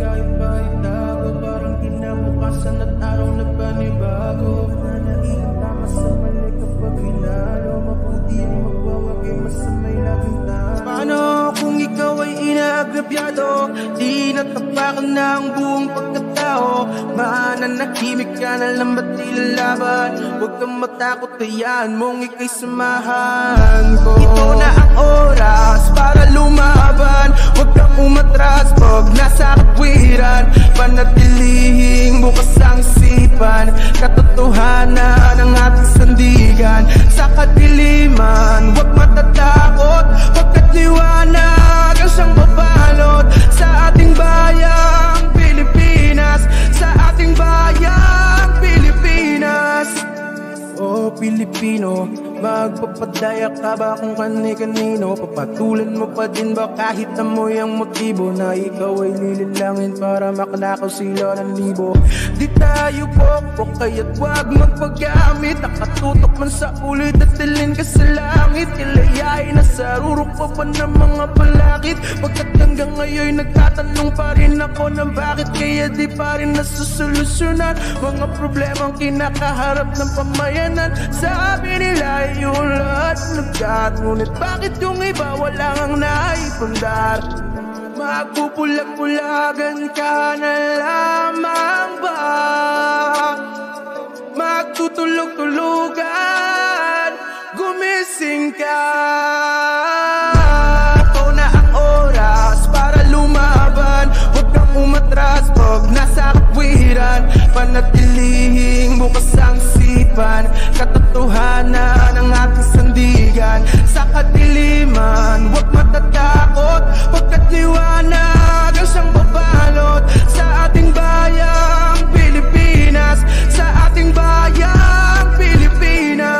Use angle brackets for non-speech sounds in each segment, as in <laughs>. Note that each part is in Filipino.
kahit bahit tago Parang kinabukasan at araw na panibago Manailang tama sa mali kapag hinalo Mabuti ang magwawag ay eh, masamay laging tayo Paano kung ikaw ay inaagrabyado? Di natapakan na ang buong pagkatao Mananahimik ka na lang ba't ilalaban? Huwag kang matakot, hayaan mong ika'y samahan ko Ito na ang oras para lumaban Huwag kang umatras pag nasa katwiran Panatilihing bukas ang sipan Katotohanan ang ating sandigan Sa kadiliman, huwag matatakot Pagkat liwanag ang siyang babalot Sa ating bayang Pilipinas Sa ating bayang Pilipinas Oh Pilipino Magpapadaya ka ba kung kani-kanino Papatulan mo pa din ba kahit amoy ang motibo Na ikaw ay lililangin para makanakaw sila ng libo Di tayo pokpok kaya't wag magpagamit Nakatutok man sa ulit at dilin ka sa langit Kilayain na sa rurok pa pa ng mga palakit Pagkat hanggang ngayon nagtatanong pa rin ako ng bakit kaya di pa rin nasusolusyonan Mga problemang kinakaharap ng pamayanan Sabi nila yung lahat nagkat Ngunit bakit yung iba wala ang naipundar Magpupulag-pulagan ka na lamang ba? Magtutulog-tulugan Gumising ka atras pag nasa akwiran Panatilihing bukas ang sipan Katotohanan ang ating sandigan Sa kadiliman, huwag matatakot Pagkat liwanag ang siyang babalot Sa ating bayang Pilipinas Sa ating bayang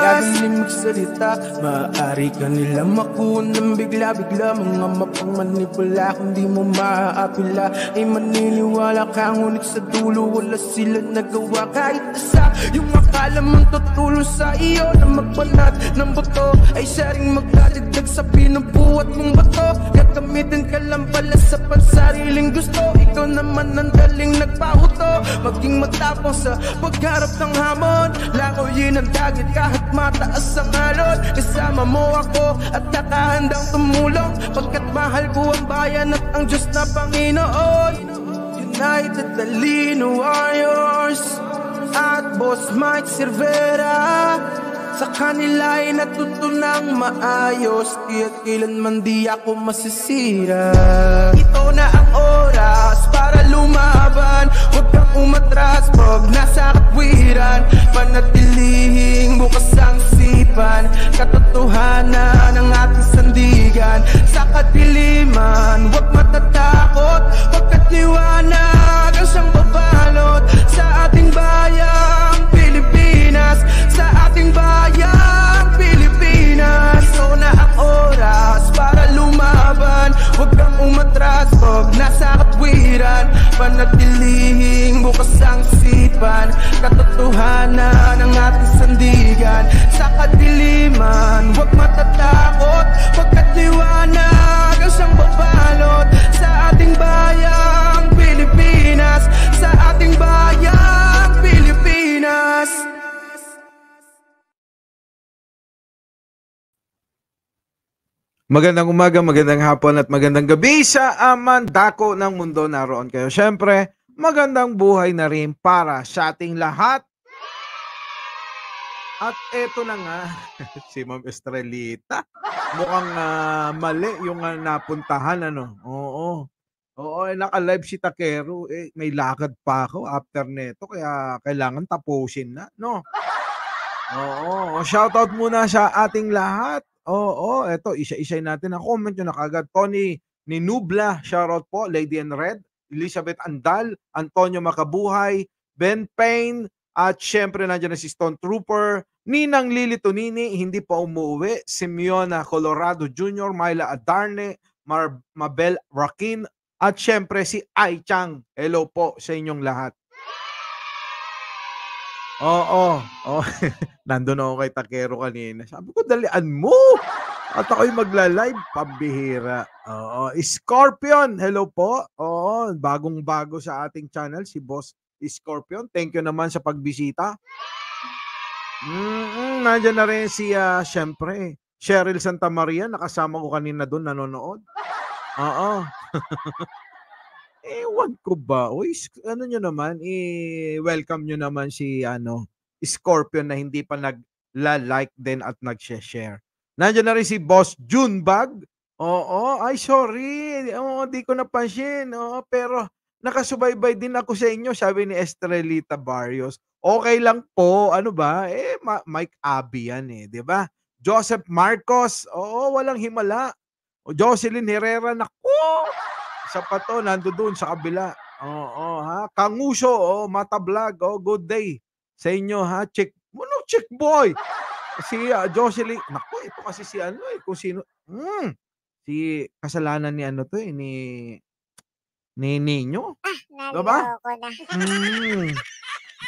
Nakakagaling magsalita Maaari ka nila makuha ng bigla-bigla Mga mapangmanipula kung di mo maaapila Ay maniniwala ka ngunit sa dulo Wala sila nagawa kahit isa Yung mga Akala mong tutulong sa iyo na magbanat ng buto Ay siya magdadagdag sa pinubuhat mong bato Gagamitin ka lang pala sa pansariling gusto Ikaw naman ang daling nagpahuto Maging matapang sa pagharap ng hamon Lakoyin ang dagit kahit mataas ang alon Kasama mo ako at kakahandang tumulong Pagkat mahal ko ang bayan at ang Diyos na Panginoon United, the lean, warriors at Boss Mike Cervera Sa kanila ay natuto ng maayos Kaya kailanman di ako masisira Ito na ang oras para lumabas katawan Huwag kang umatras pag nasa katwiran Panatilihing bukas ang sipan Katotohanan ang ating sandigan Sa katiliman, huwag matatakot Pagkat liwanag ang siyang babalot Sa ating bayang Pilipinas Sa ating bayang Pilipinas Ito na ang oras para lumaban Huwag kang umatras pag nasa katwiran Panatilihing bukas ang sipan Katotohanan ng ating sandigan Sa kadiliman huwag matatakot Pagkat liwanag ang siyang babalot Sa ating bayang Pilipinas Sa ating bayang Pilipinas Magandang umaga, magandang hapon at magandang gabi sa aman ah, dako ng mundo naroon kayo. Siyempre, magandang buhay na rin para sa ating lahat. At eto na nga, <laughs> si Ma'am Estrelita. Mukhang uh, mali yung uh, napuntahan ano. Oo. Oo, eh, naka-live si Takero. Eh, may lakad pa ako after neto kaya kailangan tapusin na, no? Oo, shout out muna sa ating lahat Oo, oh, eto, isa-isay natin ang comment nyo na kagad. Tony ni Nubla, shoutout po, Lady in Red, Elizabeth Andal, Antonio Makabuhay, Ben Payne, at syempre nandiyan na si Stone Trooper, Ninang Lili Tonini, hindi pa umuwi, Simeona Colorado Jr., Myla Adarne, Mar Mabel Rakin, at syempre si Ai Chang. Hello po sa inyong lahat. Oo. Oh, <laughs> Nandun ako kay Takero kanina. Sabi ko, dalian mo! At ako'y magla-live, pambihira. Oo. Scorpion, hello po. Oo, bagong-bago sa ating channel, si Boss Scorpion. Thank you naman sa pagbisita. mm nandiyan na rin si, uh, syempre, Cheryl Santa Maria. Nakasama ko kanina doon, nanonood. Oo. <laughs> Ewan ko ba? Uy, ano nyo naman, i-welcome nyo naman si ano, Scorpion na hindi pa nagla-like din at nag-share. Nandiyan na rin si Boss Junebag. Oo, ay sorry. Oo, di ko napansin. Oo, pero nakasubaybay din ako sa inyo, sabi ni Estrelita Barrios. Okay lang po, ano ba? Eh, Ma- Mike Abbey yan eh, di ba? Joseph Marcos, oo, walang himala. O Jocelyn Herrera, naku! Sapat to, nando doon sa kabila. Oo, oh, ha? Kanguso, oh, Mata Vlog, oh, good day sa inyo, ha? Check, ano, check boy? Si uh, Jocelyn, naku, ito kasi si ano eh, kung sino, hmm, si kasalanan ni ano to eh, ni, ni Ninyo. Ah, diba? na. Hmm.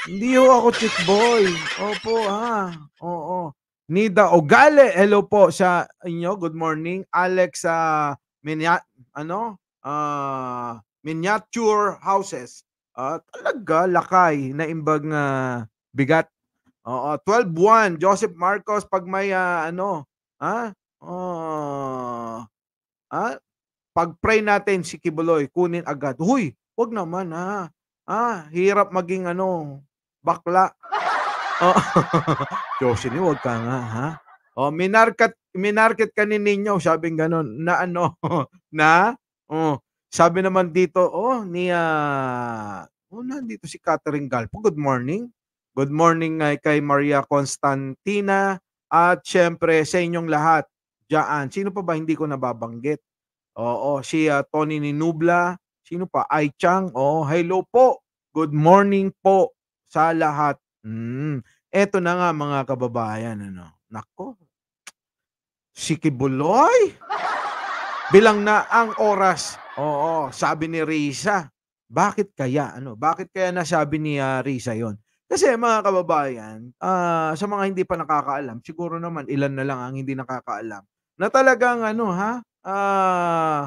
Hindi ho ako chick boy. Opo, ha? Oo. Nida Ogale, hello po sa inyo. Good morning. Alex uh, Minya, ano? uh, miniature houses, uh, talaga lakay na imbag nga uh, bigat. Oo, uh, 12-1, Joseph Marcos pag may uh, ano, ha? Ah? Uh, ah? Pag-pray natin si Kibuloy, kunin agad. Huy, wag naman ha. Ah, hirap maging ano, bakla. <laughs> Oh, Josin, wag ka nga ha. Oh, minarket minarket ka ni ninyo, sabing ganun na ano <laughs> na Oh, sabi naman dito, oh, ni uh, oh, nandito si Catherine Galpo. Good morning. Good morning uh, kay Maria Constantina at syempre sa inyong lahat diyan. Sino pa ba hindi ko nababanggit? Oo, si uh, Tony Nubla. Sino pa? Ai Chang. Oh, hello po. Good morning po sa lahat. Mm. Eto na nga mga kababayan ano. Nako. Si Kibuloy. Bilang na ang oras. Oo, sabi ni Risa. Bakit kaya? Ano? Bakit kaya nasabi ni uh, Risa yon? Kasi mga kababayan, uh, sa mga hindi pa nakakaalam, siguro naman ilan na lang ang hindi nakakaalam, na talagang ano ha, uh,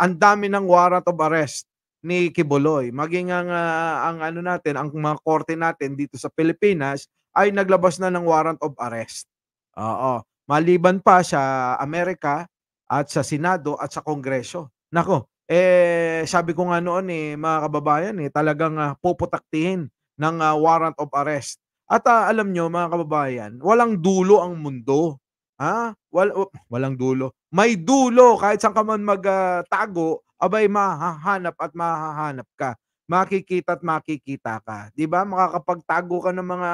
ang dami ng warrant of arrest ni Kibuloy. Maging ang, uh, ang ano natin, ang mga korte natin dito sa Pilipinas ay naglabas na ng warrant of arrest. Oo. Maliban pa sa Amerika, at sa Senado at sa Kongreso. Nako, eh sabi ko nga noon eh mga kababayan eh talagang uh, puputaktihin ng uh, warrant of arrest. At uh, alam nyo mga kababayan, walang dulo ang mundo. Ha? Wal walang dulo. May dulo kahit saan ka man magtago, uh, abay mahahanap at mahahanap ka. Makikita at makikita ka. 'Di ba? Makakapagtago ka ng mga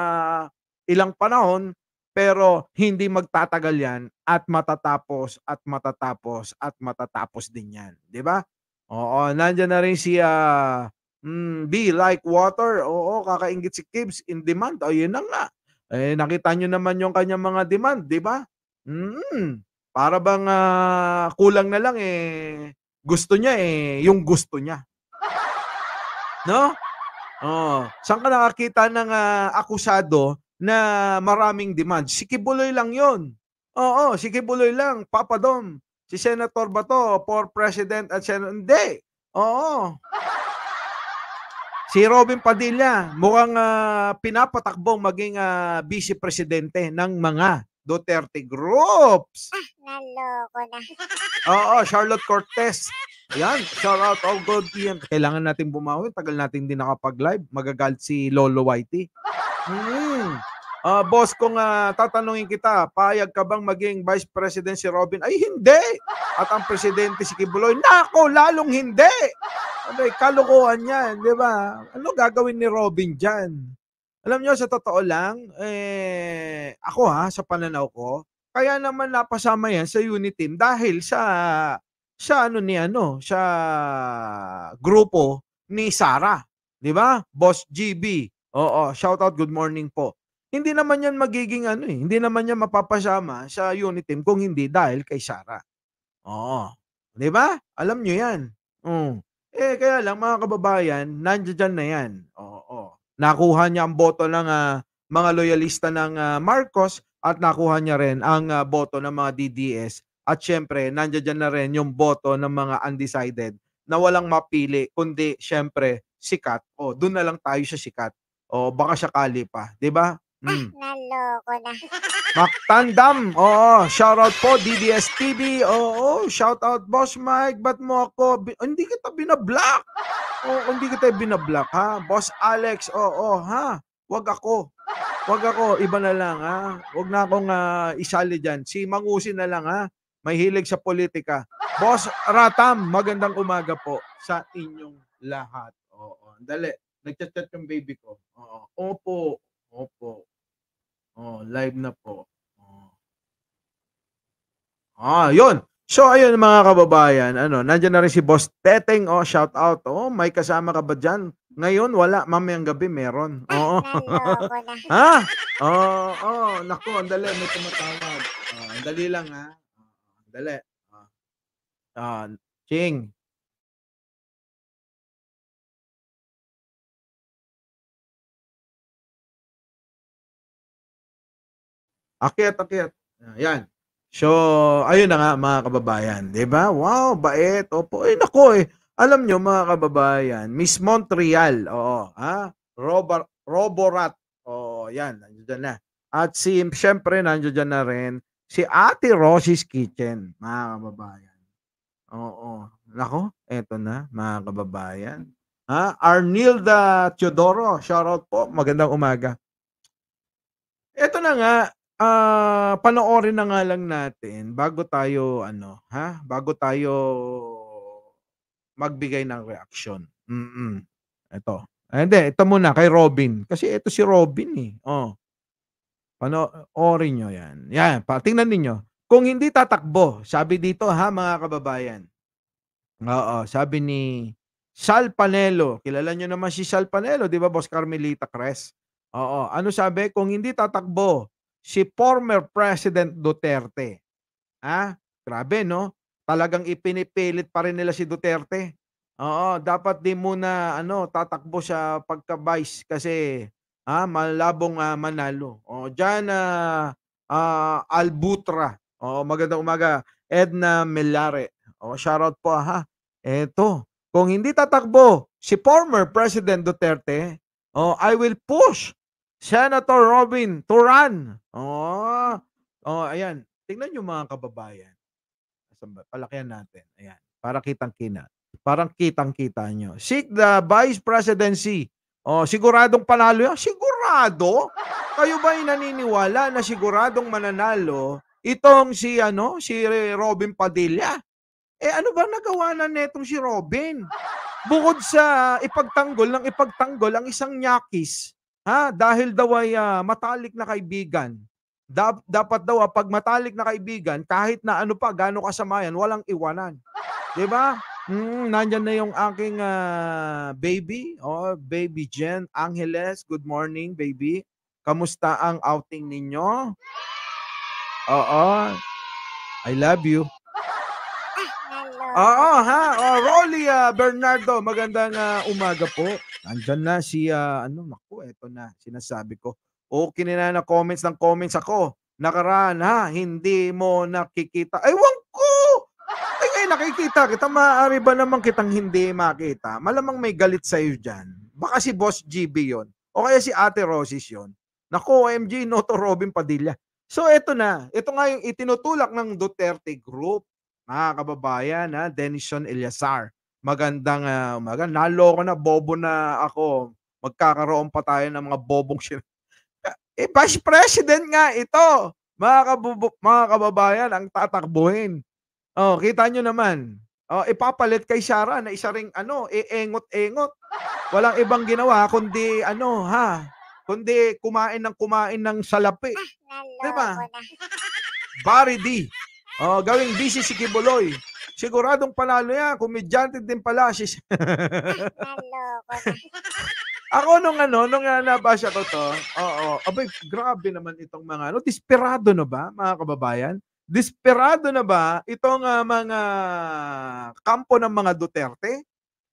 ilang panahon, pero hindi magtatagal yan at matatapos at matatapos at matatapos din yan. Di ba? Oo, nandiyan na rin si uh, mm, B, like water. Oo, kakaingit si Kibbs in demand. O, oh, yun na nga. Eh, nakita nyo naman yung kanyang mga demand, di ba? Hmm, para bang uh, kulang na lang eh. Gusto niya eh, yung gusto niya. No? Oh, saan ka nakakita ng uh, akusado na maraming demand. Si Kibuloy lang yon. Oo, si Kibuloy lang, Papa Dom. Si Senator ba Bato, for President at Senator. Hindi. Oo. <laughs> Si Robin Padilla, mukhang uh, pinapatakbong maging uh, vice presidente ng mga Duterte groups. Ah, naloko na. <laughs> Oo, Charlotte Cortez. Yan, shout out all good. Yan. Kailangan natin bumawi. Tagal natin din nakapag-live. Magagalit si Lolo Whitey. Hmm. Uh, boss, kung uh, tatanungin kita, payag ka bang maging Vice President si Robin? Ay, hindi! At ang Presidente si Kibuloy, nako, lalong hindi! Ano, kalukuhan yan, di ba? Ano gagawin ni Robin dyan? Alam nyo, sa totoo lang, eh, ako ha, sa pananaw ko, kaya naman napasama yan sa unit team dahil sa sa ano ni ano, sa grupo ni Sara, di ba? Boss GB, Oo, shout out good morning po. Hindi naman 'yan magiging ano eh, hindi naman 'yan mapapasama sa unit team kung hindi dahil kay Sara. Oo. 'Di ba? Alam niyo 'yan. Mm. Eh kaya lang mga kababayan, nandiyan na 'yan. Oo. Nakuha niya ang boto ng uh, mga loyalista ng uh, Marcos at nakuha niya rin ang uh, boto ng mga DDS at syempre nandiyan na rin yung boto ng mga undecided na walang mapili kundi syempre sikat. O doon na lang tayo sa sikat. O baka sakali pa, 'di ba? Mm. Ah, hmm. naloko na. <laughs> Maktandam. Oo, shout out po DDS TV. Oo, shout out Boss Mike. Ba't mo ako? Bi- oh, hindi kita binablock. Oo, oh, hindi kita binablock ha. Boss Alex. Oo, ha. Wag ako. Wag ako, iba na lang ha. Wag na akong uh, isali diyan. Si Mangusi na lang ha. May hilig sa politika. Boss Ratam, magandang umaga po sa inyong lahat. Oo, dali. Nagchat-chat yung baby ko. Oo. Opo. Opo. Oh, live na po. Oh. Ah, yun. So ayun mga kababayan, ano, nandiyan na rin si Boss Teteng, oh, shout out. Oh, may kasama ka ba diyan? Ngayon wala, mamayang gabi meron. Oo. <laughs> ha? Oo, oh, nako, ang dali may tumatawag. Oh, ang dali lang ha. Ah, ang dali. Ah, uh, Ching, Akyat, akyat. Ayan. So, ayun na nga mga kababayan. ba diba? Wow, bait. Opo. Eh, nako eh. Alam nyo mga kababayan, Miss Montreal. Oo. Ha? Robert, Roborat. Oo, yan. Nandiyan na. At si, syempre, nandiyan na rin si Ate Rosie's Kitchen, mga kababayan. Oo. Nako, eto na, mga kababayan. Ha? Arnilda Teodoro, shoutout po. Magandang umaga. Eto na nga, ah uh, panoorin na nga lang natin bago tayo ano, ha? Bago tayo magbigay ng reaction. Mm. Ito. Ah, hindi, ito muna kay Robin kasi ito si Robin eh. Oh. Panoorin nyo 'yan. Yan, pa tingnan niyo. Kung hindi tatakbo, sabi dito ha mga kababayan. Oo, sabi ni Sal Panelo. Kilala nyo naman si Sal Panelo, di ba, Boss Carmelita Cres? Oo, ano sabi? Kung hindi tatakbo, si former President Duterte. Ha? Ah, grabe no? Talagang ipinipilit pa rin nila si Duterte. Oo, dapat di muna ano, tatakbo sa pagka-vice kasi ha, ah, malabong ah, manalo. O, diyan ah, ah, Albutra. O, magandang umaga, Edna Melare. O, shoutout po ha. Eto, kung hindi tatakbo si former President Duterte, oh, I will push Senator Robin Turan. Oh. Oh, ayan. Tingnan niyo mga kababayan. Palakyan natin. Ayan. Para kitang kita. Parang kitang-kita niyo. Seek the vice presidency. Oh, siguradong panalo yan? Sigurado? Kayo ba naniniwala na siguradong mananalo itong si ano, si Robin Padilla? Eh ano ba nagawa na netong si Robin? Bukod sa ipagtanggol ng ipagtanggol ang isang nyakis, Ha? Dahil daw ay uh, matalik na kaibigan. Da- dapat daw uh, pag matalik na kaibigan, kahit na ano pa, gaano kasamayan, walang iwanan. 'Di ba? Mm, nandyan na yung aking uh, baby, oh, baby Jen Angeles. Good morning, baby. Kamusta ang outing ninyo? Oo. I love you. Oo, ha? Oh, Rolly uh, Bernardo, magandang uh, umaga po. Nandyan na si, uh, ano, naku, eto na, sinasabi ko. Okay na na comments ng comments ako. Nakaraan, ha? Hindi mo nakikita. Ewan ko! Ay, ay, nakikita kita. Maaari ba naman kitang hindi makita? Malamang may galit sa'yo dyan. Baka si Boss GB yon O kaya si Ate Rosis yon Naku, OMG, Noto Robin Padilla. So, eto na. Ito nga yung itinutulak ng Duterte Group mga kababayan, ha? Ah, Denison Eliasar. Magandang uh, umaga. Naloko na, bobo na ako. Magkakaroon pa tayo ng mga bobong sin... Eh, Vice President nga ito. Mga, kabubo, mga kababayan, ang tatakbuhin. Oh, kita nyo naman. Oh, ipapalit kay Shara na isa ring ano, iengot engot Walang ibang ginawa kundi ano, ha? Kundi kumain ng kumain ng salapi. Ah, 'Di ba? <laughs> Bari di. Oh, gawing busy si Kibuloy. Siguradong panalo yan. Komedyante din pala si... <laughs> Ako nung ano, nung uh, nabasa ko to, oo, abay, grabe naman itong mga ano, desperado na ba, mga kababayan? Desperado na ba itong uh, mga kampo ng mga Duterte?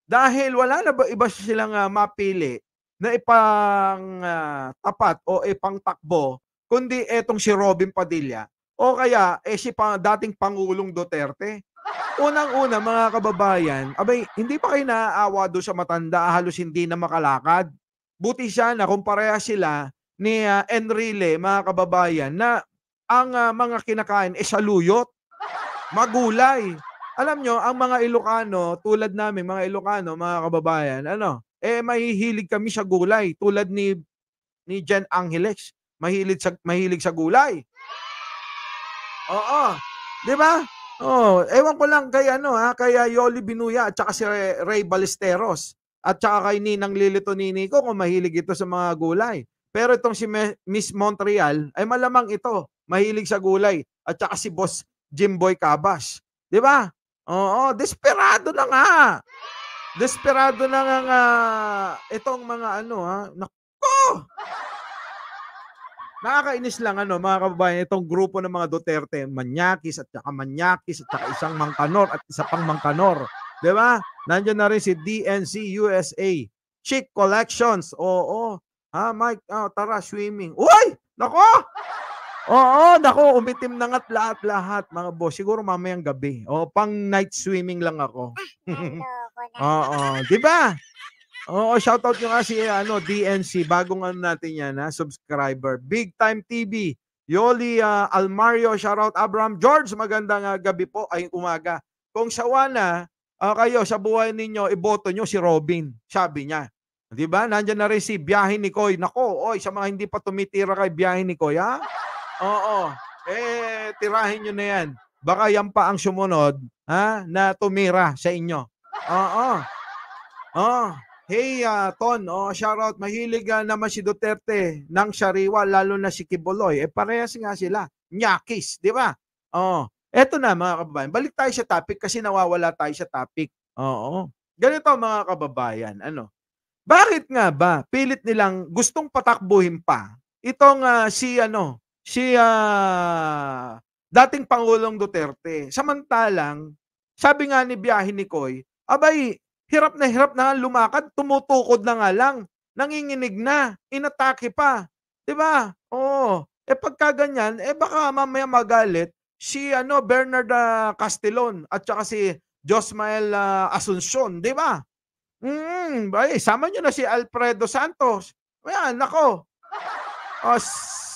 Dahil wala na ba iba silang uh, mapili na ipang uh, tapat o ipang takbo, kundi etong si Robin Padilla o kaya, eh si pang, dating Pangulong Duterte. Unang-una, mga kababayan, abay, hindi pa kayo naaawa doon sa matanda, halos hindi na makalakad. Buti sana kung pareha sila ni uh, Enrile, mga kababayan, na ang uh, mga kinakain ay eh, saluyot, magulay. Alam nyo, ang mga Ilocano, tulad namin, mga Ilocano, mga kababayan, ano, eh mahihilig kami sa gulay tulad ni ni Jen Angeles, mahilig sa mahilig sa gulay. Oo. 'Di ba? Oh, ewan ko lang kay ano ha, ah, kay ah, Yoli Binuya at saka si Ray Balesteros at saka kay Ninang Lilito Niniko kung mahilig ito sa mga gulay. Pero itong si Miss Montreal ay malamang ito, mahilig sa gulay at saka si Boss Jimboy Cabas. 'Di ba? Oo, desperado na nga. Desperado na nga, nga itong mga ano ha. Ah, Nako! Nakakainis lang ano, mga kababayan, itong grupo ng mga Duterte, Manyakis at saka Manyakis at saka isang Mangkanor at isa pang Mangkanor. Di ba? Nandiyan na rin si DNC USA. Chick Collections. Oo. Ha, Mike? Oh, tara, swimming. Uy! Nako! Oo, nako, umitim na nga't lahat-lahat, mga boss. Siguro mamayang gabi. O, pang night swimming lang ako. Ah, <laughs> oo, di ba? Oo, oh, shoutout nyo nga si ano, DNC. Bagong ano natin yan, ha? subscriber. Big Time TV. Yoli uh, Almario, shoutout Abraham George. Magandang uh, gabi po, ay umaga. Kung sawa na, uh, ah, kayo sa buhay ninyo, iboto nyo si Robin. Sabi niya. Di ba? Nandiyan na rin si Biyahe ni Koy. Nako, oy, sa mga hindi pa tumitira kay Biyahe ni Koy, ha? Oo. Eh, tirahin nyo na yan. Baka yan pa ang sumunod, ha? Na tumira sa inyo. Oo. Oo. Hey, uh, Ton, oh, shout out. Mahilig uh, naman si Duterte ng Shariwa, lalo na si Kiboloy. Eh, parehas nga sila. Nyakis, di ba? Oh. Eto na, mga kababayan. Balik tayo sa topic kasi nawawala tayo sa topic. Oo. Ganito, mga kababayan. Ano? Bakit nga ba pilit nilang gustong patakbuhin pa itong uh, si ano, si uh, dating Pangulong Duterte. Samantalang, sabi nga ni Biyahe ni Koy, abay, Hirap na hirap na lumakad, tumutukod na nga lang, nanginginig na, inatake pa. 'Di ba? Oo. Eh pagka ganyan, eh baka mamaya magalit si ano Bernard uh, ah, Castillon at saka si Josmael uh, Asuncion, 'di ba? Mm, ay, sama niyo na si Alfredo Santos. Ayan, nako. O, ah,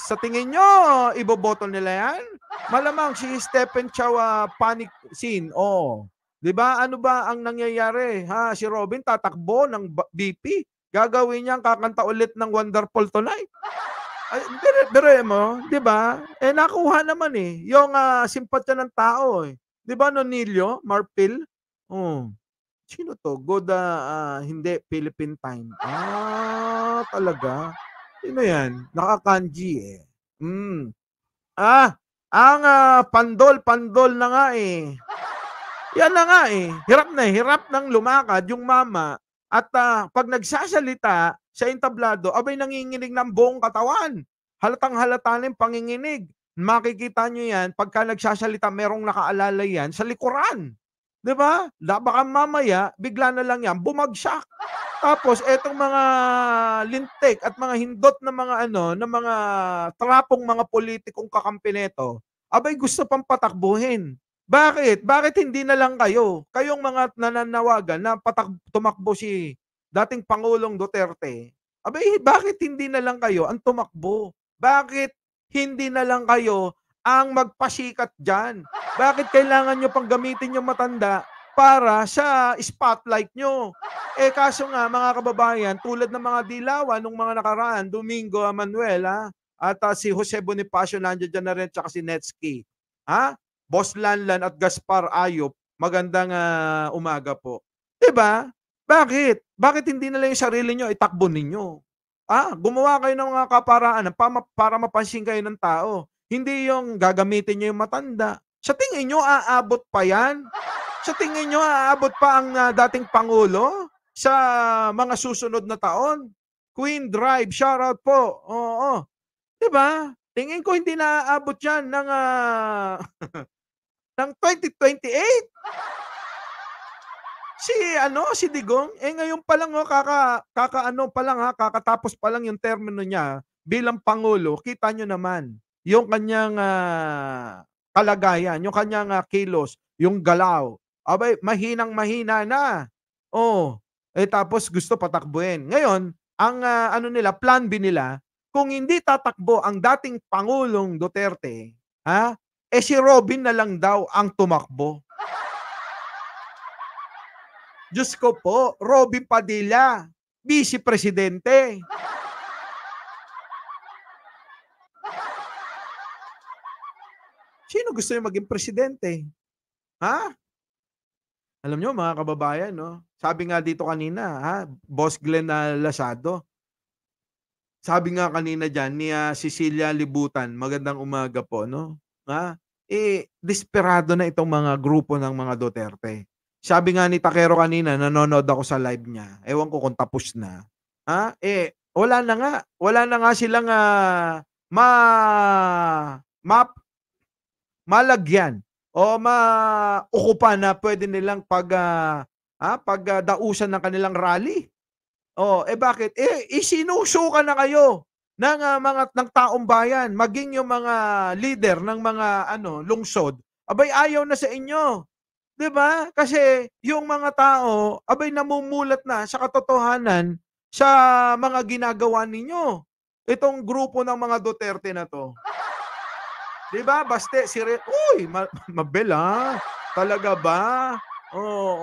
sa tingin nyo, iboboto nila yan? Malamang si Stephen Chawa panic scene. Oo. Oh. 'Di ba? Ano ba ang nangyayari? Ha, si Robin tatakbo ng BP. Gagawin niya ang kakanta ulit ng Wonderful Tonight. Ay, dire, dire mo, 'di ba? Eh nakuha naman eh yung uh, simpatya ng tao eh. 'Di ba Nonilio, Marpil? Oh. Sino to? Goda, uh, ah, hindi, Philippine time. Ah, talaga? Sino yan? Nakakanji eh. Mm. Ah, ang uh, pandol, pandol na nga eh. Yan na nga eh. Hirap na eh. Hirap nang lumakad yung mama at uh, pag nagsasalita sa entablado, abay nanginginig ng buong katawan. Halatang halata ng panginginig. Makikita nyo yan, pagka nagsasalita, merong nakaalala yan sa likuran. Di ba? Diba? baka mamaya, bigla na lang yan, bumagsak. Tapos, etong mga lintik at mga hindot na mga ano, na mga trapong mga politikong kakampi neto, abay gusto pang patakbuhin. Bakit? Bakit hindi na lang kayo? Kayong mga nananawagan na patak, tumakbo si dating Pangulong Duterte. Abay, bakit hindi na lang kayo ang tumakbo? Bakit hindi na lang kayo ang magpasikat dyan? Bakit kailangan nyo pang gamitin yung matanda para sa spotlight nyo? Eh kaso nga mga kababayan, tulad ng mga dilawan nung mga nakaraan, Domingo Manuel ha? at uh, si Jose Bonifacio nandiyan dyan na rin, tsaka si Netsky. Ha? Boss Lanlan at Gaspar Ayop, magandang uh, umaga po. 'Di ba? Bakit? Bakit hindi na lang yung sarili nyo itakbo ninyo? Ah, gumawa kayo ng mga kaparaan para, para mapansin kayo ng tao. Hindi yung gagamitin nyo yung matanda. Sa tingin nyo, aabot pa yan? Sa tingin nyo, aabot pa ang uh, dating Pangulo sa mga susunod na taon? Queen Drive, shout out po. Oo. oo. 'Di ba? Tingin ko hindi na aabot 'yan ng uh, <laughs> ng 2028. si ano, si Digong, eh ngayon pa lang oh, kaka, kakaano pa lang ha, kakatapos pa lang yung termino niya bilang Pangulo, kita nyo naman yung kanyang uh, kalagayan, yung kanyang uh, kilos, yung galaw. Abay, mahinang mahina na. Oh, eh tapos gusto patakbuhin. Ngayon, ang uh, ano nila, plan B nila, kung hindi tatakbo ang dating Pangulong Duterte, ha? Eh si Robin na lang daw ang tumakbo. Diyos ko po, Robin Padilla, vice presidente. Sino gusto niyo maging presidente? Ha? Alam niyo mga kababayan, no? Sabi nga dito kanina, ha? Boss Glenn na Lasado. Sabi nga kanina diyan ni uh, Cecilia Libutan, magandang umaga po, no? ha? Eh, desperado na itong mga grupo ng mga Duterte. Sabi nga ni Takero kanina, nanonood ako sa live niya. Ewan ko kung tapos na. Ha? Eh, wala na nga. Wala na nga silang uh, ma map malagyan o maukupan na pwede nilang pag uh, ah, ah pag uh, dausan ng kanilang rally. Oh, eh bakit? Eh isinusuka na kayo ng uh, ah, mga ng taong bayan, maging yung mga leader ng mga ano, lungsod, abay ayaw na sa inyo. 'Di ba? Kasi yung mga tao, abay namumulat na sa katotohanan sa mga ginagawa ninyo. Itong grupo ng mga Duterte na 'to. 'Di ba? Baste si Re- Uy, ma- mabel ha. Ah. Talaga ba? Oo, oh,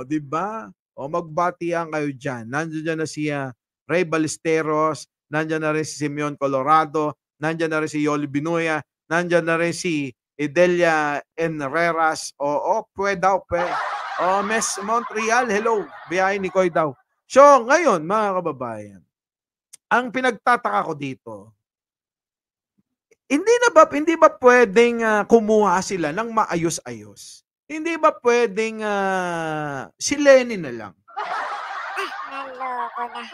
oh, 'di ba? O magbati ang kayo diyan. Nandiyan na si uh, Ray Balesteros, Nandiyan na rin si Simeon Colorado. Nandiyan na rin si Yoli Binuya. Ah, nandiyan na rin si Idelia Enreras. o oh, pwede daw, pwede. Oh, Miss Montreal, hello. Biyahe ni Koy daw. So, ngayon, mga kababayan, ang pinagtataka ko dito, hindi na ba hindi ba pwedeng uh, kumuha sila ng maayos-ayos? Hindi ba pwedeng uh, si Lenny na lang? Ay, naloko na. <laughs>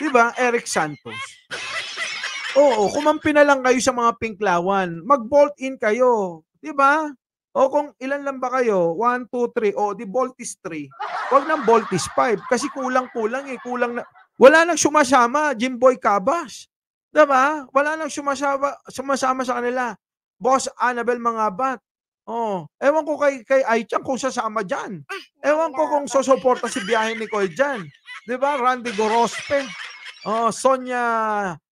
'Di ba? Eric Santos. Oo, kumampi na lang kayo sa mga pinklawan. Mag-bolt in kayo. 'Di ba? O kung ilan lang ba kayo? 1, 2, 3. O, di bolt is 3. Huwag nang bolt is 5. Kasi kulang-kulang eh. Kulang na. Wala nang sumasama. Jimboy Cabas. 'Di ba? Wala nang sumasama, sumasama sa kanila. Boss Annabel Mangabat. Oh, ewan ko kay kay Aichan kung sasama diyan. Ah, ewan ko kung susuporta si biyahe ni Koy diyan. 'Di ba? Randy Gorospe. Oh, Sonya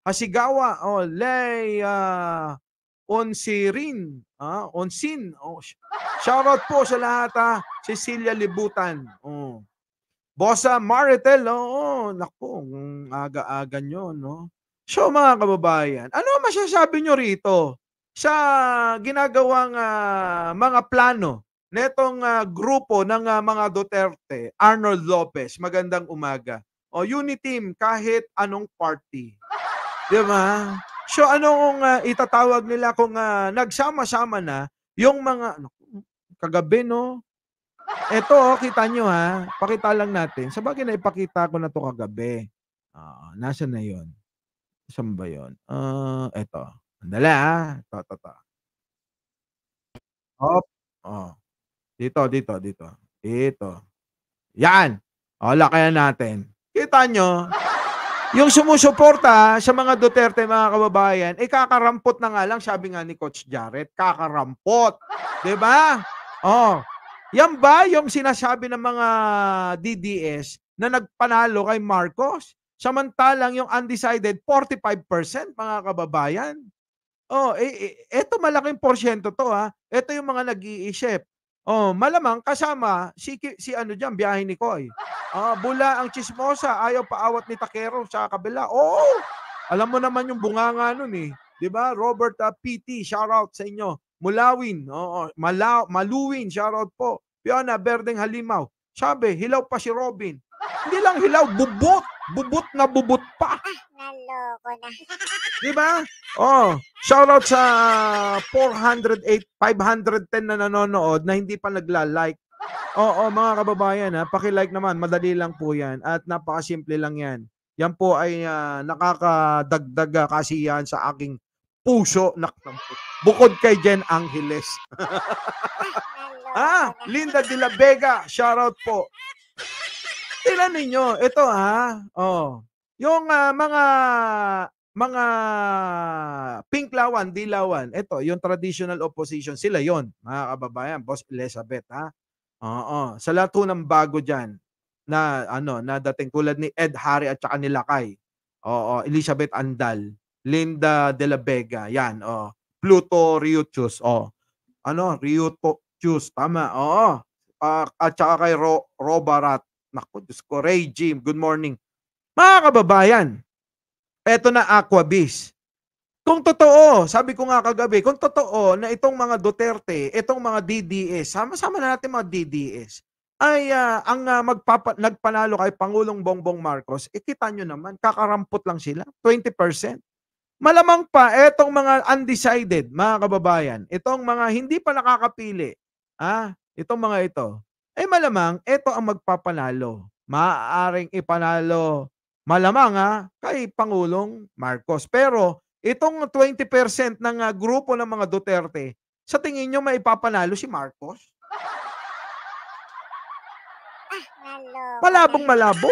Hasigawa, oh, Lay uh, Onsirin, ah, uh, Onsin. Oh, shout out po sa lahat ha. Ah, Cecilia Libutan. Oh. Bossa Maritel, oh, oh, naku, aga-aga niyo, no? So mga kababayan, ano masasabi niyo rito? sa ginagawang uh, mga plano netong uh, grupo ng uh, mga Duterte, Arnold Lopez, magandang umaga. O team kahit anong party. 'Di ba? So anong uh, itatawag nila kung uh, nagsama-sama na yung mga ano, kagabi no? Ito, oh, kita nyo ha. Pakita lang natin. Sa bagay na ipakita ko na to kagabi. Uh, nasa na yon Saan ba yun? Uh, eto. Andala ha. Ito, ito, ito. Op. Oh. Dito, dito, dito. Dito. Yan. O, oh, lakayan natin. Kita nyo, yung sumusuporta sa mga Duterte mga kababayan, eh kakarampot na nga lang, sabi nga ni Coach Jarrett, kakarampot. ba? Diba? Oh. Yan ba yung sinasabi ng mga DDS na nagpanalo kay Marcos? Samantalang yung undecided, 45% mga kababayan. Oh, eh, eh, eto malaking porsyento to ha. Ah. Ito yung mga nag-iisip. Oh, malamang kasama si si ano diyan biyahe ni Koy. Ah, bula ang chismosa, ayaw paawat ni Takero sa kabila. Oh, alam mo naman yung bunganga noon eh. 'Di ba? Robert uh, ah, PT, shout out sa inyo. Mulawin, oo, oh, Malaw, Maluwin, shout out po. Fiona Berdeng Halimaw. Sabi, hilaw pa si Robin. Hindi lang hilaw, bubot. Bubot na bubot pa. Ah, naloko na. <laughs> Di ba? Oh, shout out sa 408, 510 na nanonood na hindi pa nagla-like. Oo, oh, oh, mga kababayan, ha, paki-like naman, madali lang po 'yan at napakasimple lang 'yan. Yan po ay uh, nakakadagdag ah, kasiyahan sa aking puso naktampot. Bukod kay Jen Angeles. <laughs> ah, Linda de la Vega, shout out po. Tingnan ninyo, ito ah. Oh. Yung uh, mga mga pink lawan, dilawan, ito, yung traditional opposition, sila yon mga kababayan, Boss Elizabeth, ha? Oo, sa lahat ng bago dyan, na, ano, na dating tulad ni Ed Harry at saka ni Lakay, oo, Elizabeth Andal, Linda De La Vega, yan, oo, oh. Pluto Riutius, oo, oh. ano, Riutius, tama, oo, uh, at saka kay Ro, Robarat, Naku, Diyos ko. Ray Jim, good morning. Mga kababayan, eto na Aquabis. Kung totoo, sabi ko nga kagabi, kung totoo na itong mga Duterte, itong mga DDS, sama-sama na natin mga DDS, ay uh, ang uh, magpapa, nagpanalo kay Pangulong Bongbong Marcos, ikita eh, nyo naman, kakarampot lang sila, 20%. Malamang pa, etong mga undecided, mga kababayan, itong mga hindi pa nakakapili, ah, itong mga ito, eh malamang ito ang magpapanalo. Maaaring ipanalo malamang ha, kay Pangulong Marcos. Pero itong 20% ng uh, grupo ng mga Duterte, sa tingin nyo maipapanalo si Marcos? Ah, Malabong malabo.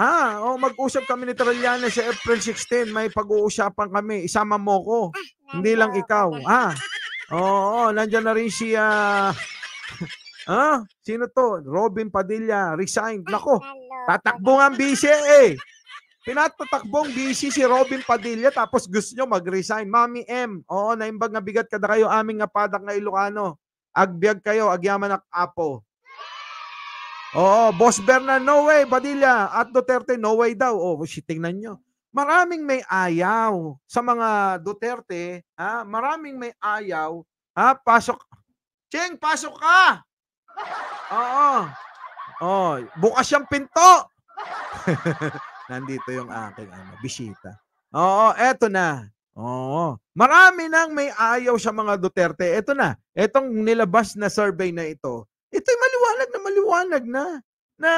Ah, oh, mag-usap kami ni Traliana sa April 16. May pag-uusapan kami. Isama mo ko. Ah, Hindi lang ikaw. Ah. <laughs> Oo, oh, nandiyan na rin si uh, Ha? Ah, sino to? Robin Padilla, resigned. Nako, tatakbo nga busy eh. Pinatatakbong busy si Robin Padilla tapos gusto nyo mag-resign. Mami M, oo, naimbag nga bigat kada kayo aming nga padak nga Ilocano. Agbyag kayo, agyaman ak apo. Oo, Boss Berna, no way, Padilla. At Duterte, no way daw. Oo, oh, tingnan nyo. Maraming may ayaw sa mga Duterte. Ha? Maraming may ayaw. Ha? Pasok. Cheng, pasok ka! Oo. Oh, bukas yung pinto. <laughs> Nandito yung aking ano, bisita. Oo, eto na. Oo. Marami nang may ayaw sa mga Duterte. Ito na. Etong nilabas na survey na ito. Ito'y maliwanag na maliwanag na. Na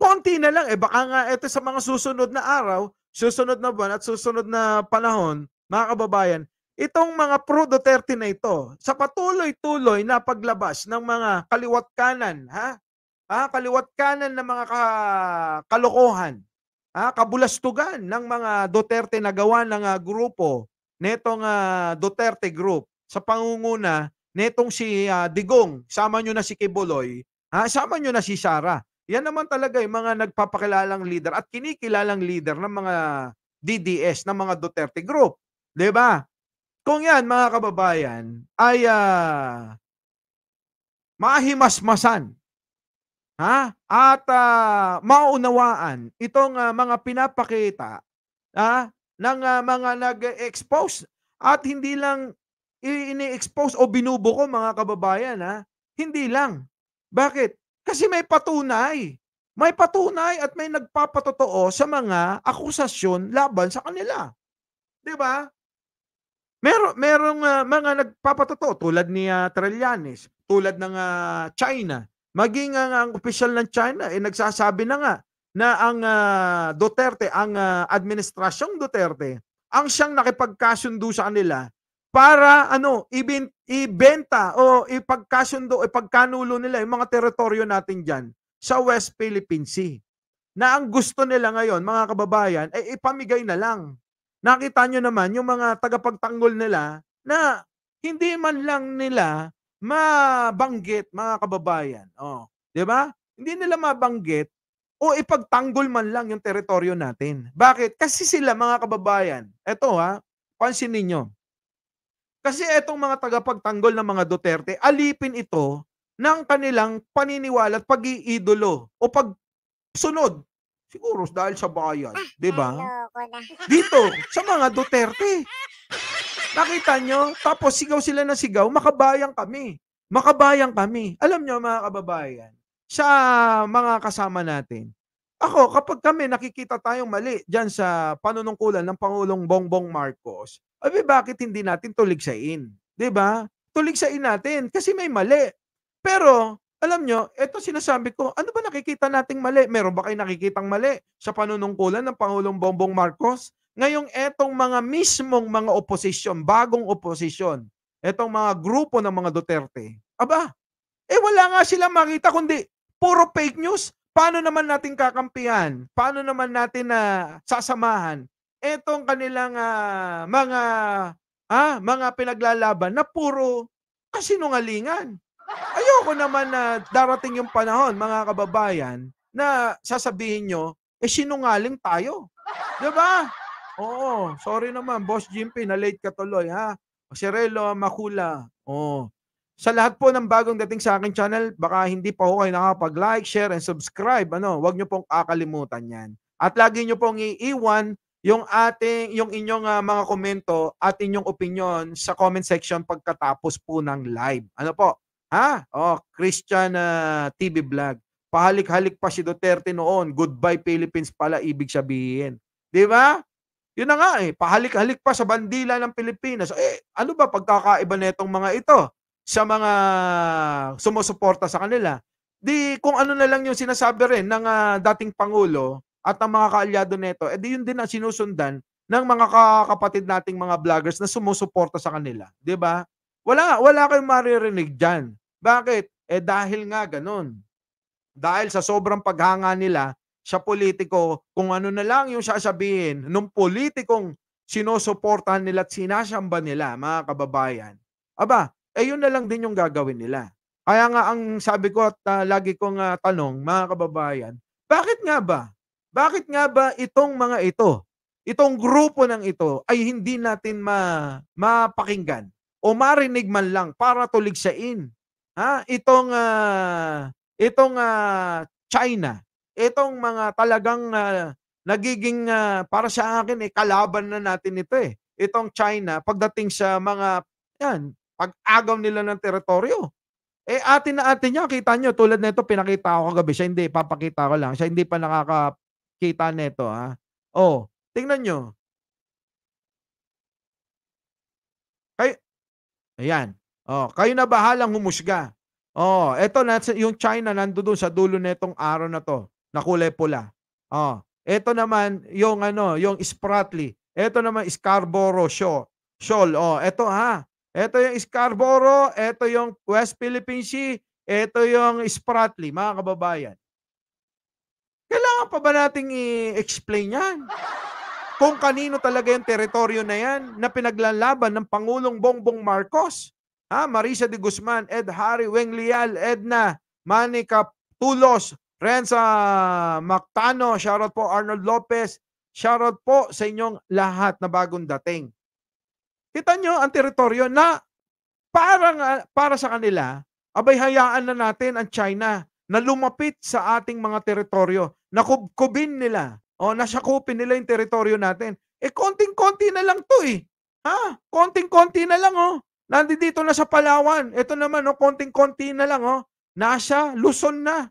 konti na lang. Eh baka nga ito sa mga susunod na araw, susunod na buwan at susunod na panahon, mga kababayan, itong mga pro-Duterte na ito sa patuloy-tuloy na paglabas ng mga kaliwat kanan, ha? Ha, kaliwat kanan ng mga ka kalokohan, ha? kabulastugan ng mga Duterte na gawa ng uh, grupo nitong uh, ah, Duterte group sa pangunguna nitong si uh, Digong, sama nyo na si Kibuloy, ha? sama nyo na si Sara. Yan naman talaga yung mga nagpapakilalang leader at kinikilalang leader ng mga DDS, ng mga Duterte group. 'di ba? Kung yan, mga kababayan, ay uh, ah, mahimasmasan ha? at uh, maunawaan itong uh, mga pinapakita ha? ng uh, mga nag-expose at hindi lang ini-expose o ko, mga kababayan. Ha? Hindi lang. Bakit? Kasi may patunay. May patunay at may nagpapatotoo sa mga akusasyon laban sa kanila. 'Di ba? Meron merong uh, mga nagpapatotoo tulad ni uh, Trillanes, tulad ng uh, China. Maging uh, ang opisyal ng China eh nagsasabi na nga na ang uh, Duterte, ang uh, administrasyong Duterte, ang siyang nakipagkasundo sa kanila para ano, ibin, ibenta o ipagkasundo, ipagkanulo nila yung mga teritoryo natin diyan sa West Philippine Sea. Na ang gusto nila ngayon, mga kababayan, ay ipamigay na lang nakita nyo naman yung mga tagapagtanggol nila na hindi man lang nila mabanggit mga kababayan. Oh, 'di ba? Hindi nila mabanggit o ipagtanggol man lang yung teritoryo natin. Bakit? Kasi sila mga kababayan, Ito ha, pansinin niyo. Kasi etong mga tagapagtanggol ng mga Duterte, alipin ito ng kanilang paniniwala at pag-iidolo o pag sunod Siguro dahil sa bayan, ah, 'di ba? Dito <laughs> sa mga Duterte. Nakita nyo? Tapos sigaw sila na sigaw, makabayan kami. Makabayan kami. Alam nyo mga kababayan, sa mga kasama natin, ako, kapag kami nakikita tayong mali dyan sa panunungkulan ng Pangulong Bongbong Marcos, abi bakit hindi natin tuligsain? ba? Diba? Tuligsain natin kasi may mali. Pero alam nyo, ito sinasabi ko, ano ba nakikita nating mali? Meron ba kayo nakikitang mali sa panunungkulan ng Pangulong Bongbong Marcos? Ngayong etong mga mismong mga oposisyon, bagong oposisyon, etong mga grupo ng mga Duterte, aba, eh wala nga sila makita kundi puro fake news. Paano naman natin kakampihan? Paano naman natin na uh, sasamahan etong kanilang uh, mga ah, mga pinaglalaban na puro kasinungalingan? Ayoko naman na darating yung panahon, mga kababayan, na sasabihin nyo, eh sinungaling tayo. ba? Diba? Oo, sorry naman, Boss Jimpy, na-late ka tuloy, ha? Si Makula. Oo. Sa lahat po ng bagong dating sa akin channel, baka hindi pa ho kayo nakapag-like, share, and subscribe. Ano, huwag nyo pong kakalimutan yan. At lagi nyo pong iiwan yung ating, yung inyong uh, mga komento at inyong opinion sa comment section pagkatapos po ng live. Ano po? Ha? Ah, oh, Christian uh, ah, TV vlog. Pahalik-halik pa si Duterte noon. Goodbye Philippines pala ibig sabihin. 'Di ba? Yun na nga eh, pahalik-halik pa sa bandila ng Pilipinas. Eh, ano ba pagkakaiba nitong mga ito sa mga sumusuporta sa kanila? Di kung ano na lang yung sinasabi rin ng uh, dating pangulo at ang mga kaalyado nito, eh di yun din ang sinusundan ng mga kapatid nating mga vloggers na sumusuporta sa kanila, 'di ba? Wala, wala kayong maririnig dyan. Bakit? Eh dahil nga ganun. Dahil sa sobrang paghanga nila sa politiko, kung ano na lang yung sasabihin nung politikong sinusuportahan nila at sinasamba nila, mga kababayan. Aba, eh yun na lang din yung gagawin nila. Kaya nga ang sabi ko at uh, lagi kong uh, tanong, mga kababayan, bakit nga ba? Bakit nga ba itong mga ito, itong grupo ng ito ay hindi natin ma mapakinggan? o marinig man lang para tuligsain ha itong uh, itong uh, China itong mga talagang uh, nagiging uh, para sa akin eh kalaban na natin ito eh itong China pagdating sa mga yan pag-agaw nila ng teritoryo eh atin na atin niya kita niyo tulad nito pinakita ko kagabi siya hindi papakita ko lang siya hindi pa nakakakita nito ha oh tingnan niyo kay Ayan. Oh, kayo na bahalang humusga. Oh, eto na yung China nandoon sa dulo nitong araw na to na kulay pula. Oh, eto naman yung ano, yung Spratly. Eto naman Scarborough Shoal. Shoal. Oh, eto ha. Eto yung Scarborough, eto yung West Philippine Sea, eto yung Spratly, mga kababayan. Kailangan pa ba nating i-explain 'yan? kung kanino talaga yung teritoryo na yan na pinaglalaban ng Pangulong Bongbong Marcos. Ha? Marisa de Guzman, Ed Harry, Weng Lial, Edna, Manika Tulos, Renza Mactano, shoutout po Arnold Lopez, shoutout po sa inyong lahat na bagong dating. Kita nyo ang teritoryo na parang, para sa kanila, abay hayaan na natin ang China na lumapit sa ating mga teritoryo, na kubkubin nila, o, oh, nasakupin nila yung teritoryo natin. Eh, konting-konti na lang to eh. Ha? Konting-konti na lang oh. Nandito dito na sa Palawan. Ito naman oh, konting-konti na lang oh. Nasa Luzon na.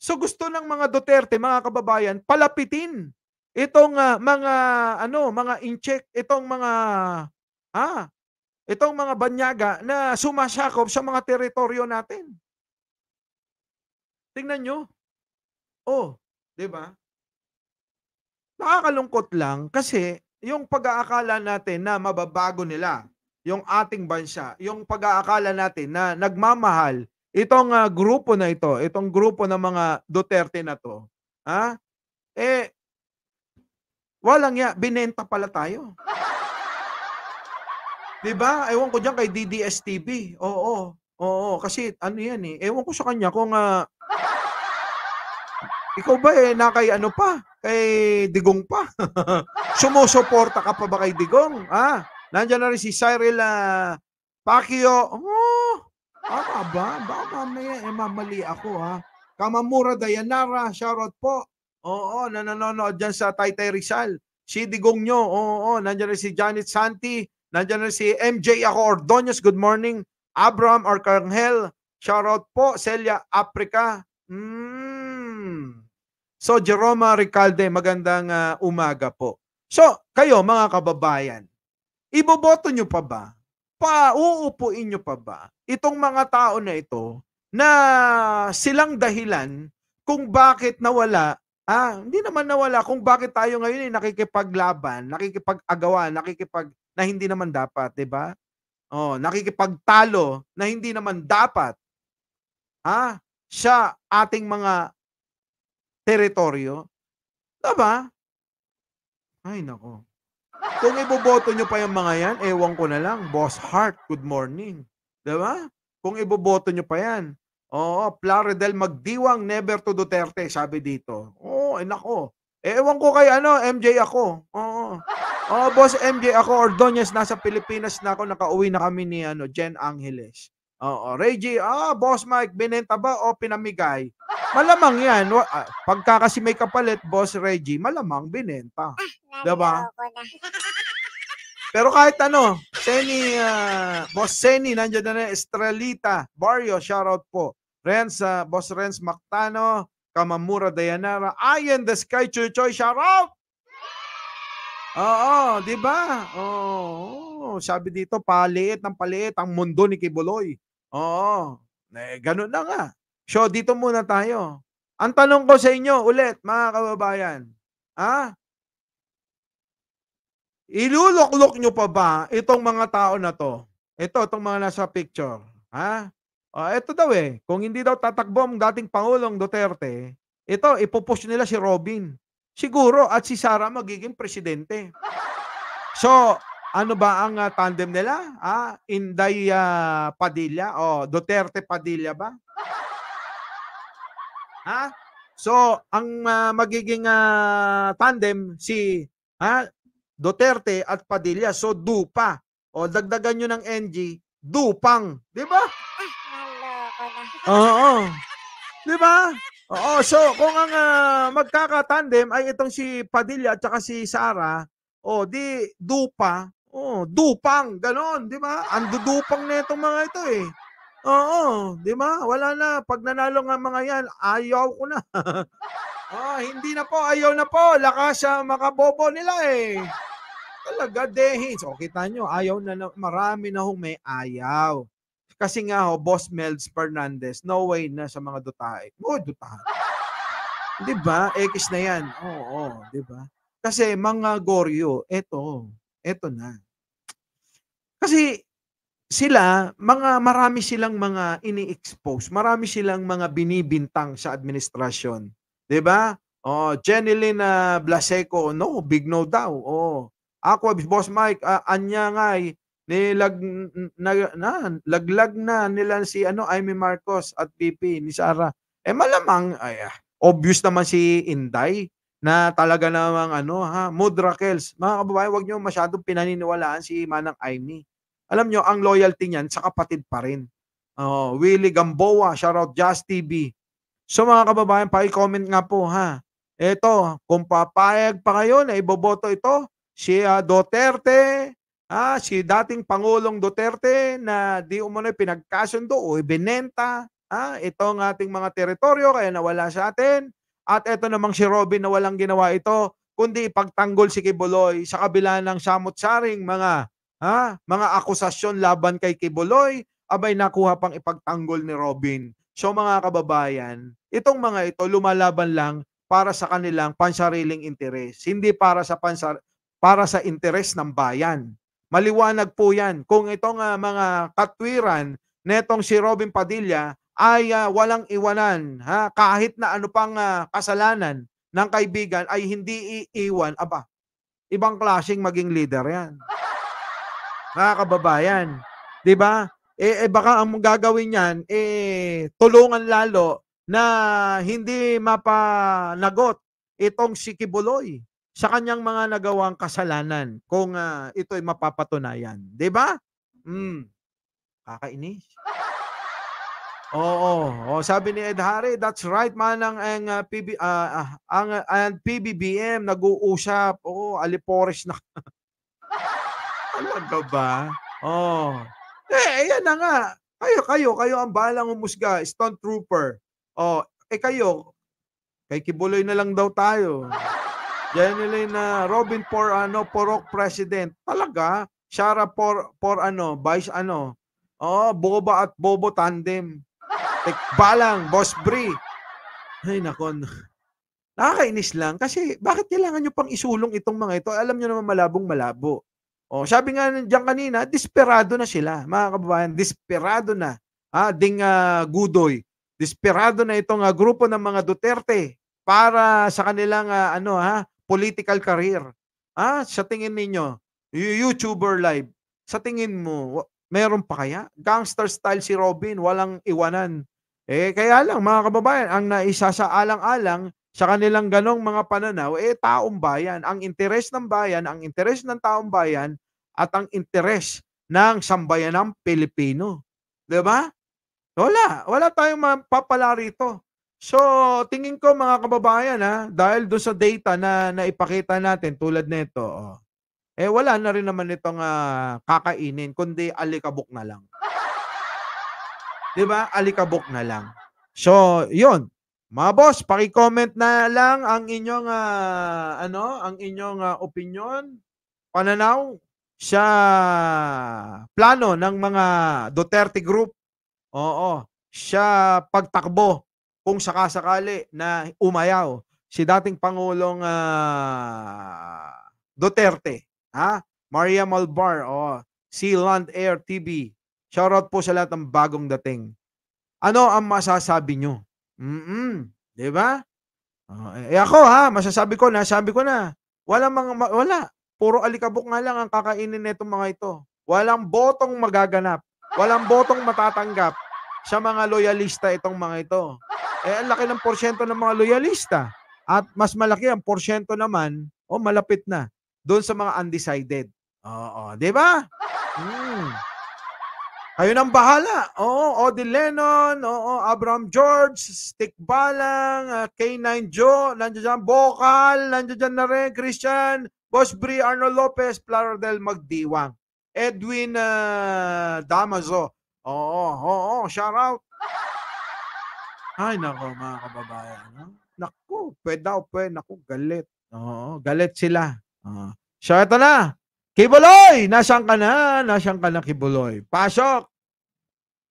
So gusto ng mga Duterte, mga kababayan, palapitin itong uh, mga ano, mga incheck, itong mga ha? itong mga banyaga na sumasakop sa mga teritoryo natin. Tingnan nyo. Oh, 'di ba? Nakakalungkot lang kasi yung pag-aakala natin na mababago nila yung ating bansa, yung pag-aakala natin na nagmamahal itong uh, grupo na ito, itong grupo ng mga Duterte na to, ha? Eh walang ya, binenta pala tayo. 'Di ba? Ewan ko diyan kay DDS TV. Oo, oo. Oo, kasi ano 'yan eh. Ewan ko sa kanya kung uh, ikaw ba eh, na kay ano pa? Kay Digong pa. <laughs> Sumusuporta ka pa ba kay Digong? Ah, nandiyan na rin si Cyril uh, Pacquiao. Oh, tama ba? Baka mamaya eh, mamali ako ha. Kamamura Dayanara, shoutout po. Oo, nanonood dyan sa Taytay Rizal. Si Digong nyo, oo, nandiyan rin si Janet Santi. Nandiyan rin si MJ ako, Ordonez, good morning. Abram Arcangel, shoutout po. Celia Africa. Mm, So Jeroma Ricalde, magandang uh, umaga po. So kayo mga kababayan, iboboto nyo pa ba? Pauupuin nyo pa ba itong mga tao na ito na silang dahilan kung bakit nawala Ah, hindi naman nawala kung bakit tayo ngayon ay nakikipaglaban, nakikipag-agawan, nakikipag na hindi naman dapat, 'di ba? Oh, nakikipagtalo na hindi naman dapat. Ha? Ah, siya ating mga teritoryo, diba? Ay, nako. Kung iboboto nyo pa yung mga yan, ewan ko na lang. Boss Hart, good morning. Diba? Kung iboboto nyo pa yan. Oo, Plaridel Magdiwang, never to Duterte, sabi dito. Oo, oh, nako. Ewan ko kay ano, MJ ako. Oo. Oh, boss MJ ako, Ordonez, nasa Pilipinas na ako, nakauwi na kami ni ano, Jen Angeles. Oo, Reggie, ah, Boss Mike, binenta ba o pinamigay? Malamang yan. Ah, pagka kasi may kapalit, Boss Reggie, malamang binenta. Ah, diba? <laughs> Pero kahit ano, Seni, uh, ah, Boss Seni, nandiyan na na, Estrelita, Barrio, shoutout po. Renz, uh, Boss Renz Mactano, Kamamura Dayanara, Ayan the Sky Choy Choy, shoutout! Oo, di ba? Oo, sabi dito, paliit ng paliit ang mundo ni Kibuloy. Oo. Eh, ganun na nga. So, dito muna tayo. Ang tanong ko sa inyo ulit, mga kababayan. Ha? Iluluklok nyo pa ba itong mga tao na to? Ito, itong mga nasa picture. Ha? Uh, oh, ito daw eh. Kung hindi daw tatakbo ang dating Pangulong Duterte, ito, ipopush nila si Robin. Siguro, at si Sara magiging presidente. So, ano ba ang uh, tandem nila? Ah, Inday uh, Padilla o oh, Duterte Padilla ba? ha? So, ang uh, magiging uh, tandem si ha, Duterte at Padilla. So, dupa. O dagdagan nyo ng NG, dupang. Di ba? Oo. Di ba? Oo. So, kung ang uh, magkakatandem ay itong si Padilla at saka si Sara, o di dupa, Oh, dupang, ganon, di ba? Ang dudupang na itong mga ito eh. Oo, di ba? Wala na. Pag nanalo nga mga yan, ayaw ko na. oh, <laughs> hindi na po, ayaw na po. Lakas siya makabobo nila eh. Talaga, dehins. O, kita nyo, ayaw na, na marami na hong may ayaw. Kasi nga ho, oh, Boss Melz Fernandez, no way na sa mga dutahe. Oh, dutahe. di ba? X na yan. Oo, oh, oh, di ba? Kasi mga goryo, eto, Eto na. Kasi sila, mga marami silang mga ini-expose, marami silang mga binibintang sa administrasyon. 'Di ba? Oh, Jenilyn uh, Blaseco, no, big no daw. Oh. Ako, Boss Mike, uh, anya ngay, eh. nilag na, na, laglag na nila si ano Amy Marcos at PP ni Sara. Eh malamang ay, ah, obvious naman si Inday na talaga namang ano ha, mood Raquels. Mga kababayan, huwag niyo masyadong pinaniniwalaan si Manang Aimee. Alam niyo, ang loyalty niyan sa kapatid pa rin. Oh, Willie Gamboa, shoutout Just TV. So mga kababayan, paki-comment nga po ha. Ito, kung papayag pa kayo na iboboto ito, si uh, Duterte, ha, si dating Pangulong Duterte na di umano pinagkasundo o ibinenta ha, itong ating mga teritoryo kaya nawala sa atin. At eto namang si Robin na walang ginawa ito, kundi ipagtanggol si Kibuloy sa kabila ng samot-saring mga ha, mga akusasyon laban kay Kibuloy, abay nakuha pang ipagtanggol ni Robin. So mga kababayan, itong mga ito lumalaban lang para sa kanilang pansariling interes, hindi para sa pansar para sa interes ng bayan. Maliwanag po 'yan. Kung itong uh, mga katwiran netong si Robin Padilla ay uh, walang iwanan. Ha? Kahit na ano pang uh, kasalanan ng kaibigan ay hindi iiwan. Aba, ibang klasing maging leader yan. Mga kababayan. ba? Eh, eh, baka ang gagawin niyan eh, tulungan lalo na hindi mapanagot itong si Kibuloy sa kanyang mga nagawang kasalanan kung uh, ito'y mapapatunayan. 'Di ba? Mm. Kakainis. Oo, oh, sabi ni Ed Harry, that's right man ang uh, PB uh, ang ang PBBM nag-uusap. Oo, oh, Alipores na. <laughs> Talaga ba? Oh. Eh, ayan na nga. Kayo, kayo, kayo ang balang humusga, stunt trooper. Oh, eh kayo, kay Kibuloy na lang daw tayo. Diyan nila na uh, Robin for ano, Porok President. Talaga? Shara for, for ano, Vice ano. Oh, Boba at Bobo tandem. Tekbalang, Boss Bri. Ay, nakon. Nakakainis lang kasi bakit kailangan nyo pang isulong itong mga ito? Alam nyo naman malabong malabo. O, oh, sabi nga diyan kanina, desperado na sila. Mga kababayan, desperado na. Ha, ding uh, ah, Gudoy. Desperado na itong uh, grupo ng mga Duterte para sa kanilang uh, ano ha, political career. Ha, sa tingin ninyo, YouTuber live, sa tingin mo, meron pa kaya? Gangster style si Robin, walang iwanan. Eh kaya lang mga kababayan, ang naisasaalang-alang alang sa kanilang ganong mga pananaw, eh taong bayan. Ang interes ng bayan, ang interes ng taong bayan, at ang interes ng sambayanang Pilipino. Di ba? Wala. Wala tayong mapapala rito. So, tingin ko mga kababayan, ha, dahil doon sa data na naipakita natin tulad nito, oh, eh wala na rin naman itong uh, kakainin, kundi alikabok na lang. 'Di ba? Alikabok na lang. So, 'yun. Mga boss, paki-comment na lang ang inyong uh, ano, ang inyong uh, ah, opinion, pananaw sa plano ng mga Duterte Group. Oo, sa pagtakbo kung sakasakali na umayaw si dating Pangulong uh, Duterte, ha? Maria Malbar, oh, Land Air TV, Shoutout po sa lahat ng bagong dating. Ano ang masasabi nyo? Mm-mm. ba? Diba? eh ako ha, masasabi ko, nasabi ko na. Walang mga, wala. Puro alikabok nga lang ang kakainin nitong mga ito. Walang botong magaganap. Walang botong matatanggap sa mga loyalista itong mga ito. Eh, ang laki ng porsyento ng mga loyalista. At mas malaki ang porsyento naman, o oh, malapit na, doon sa mga undecided. Oo, di ba? Hmm. Kayo nang bahala. Oo, Odi Lennon, oo, Abraham George, Stick Balang, ah, K9 Joe, nandiyan dyan, Bokal, nandiyan dyan na rin, Christian, Boss Bri, Arnold Lopez, Plaradel Magdiwang, Edwin uh, Damaso. Oo, oo, shout out. Ay, nako, mga kababayan. No? Naku, pwede daw, pwede. Naku, galit. Oo, galit sila. Oo. Shout out na. Kibuloy! Nasaan ka na? Nasaan ka na, Kibuloy? Pasok!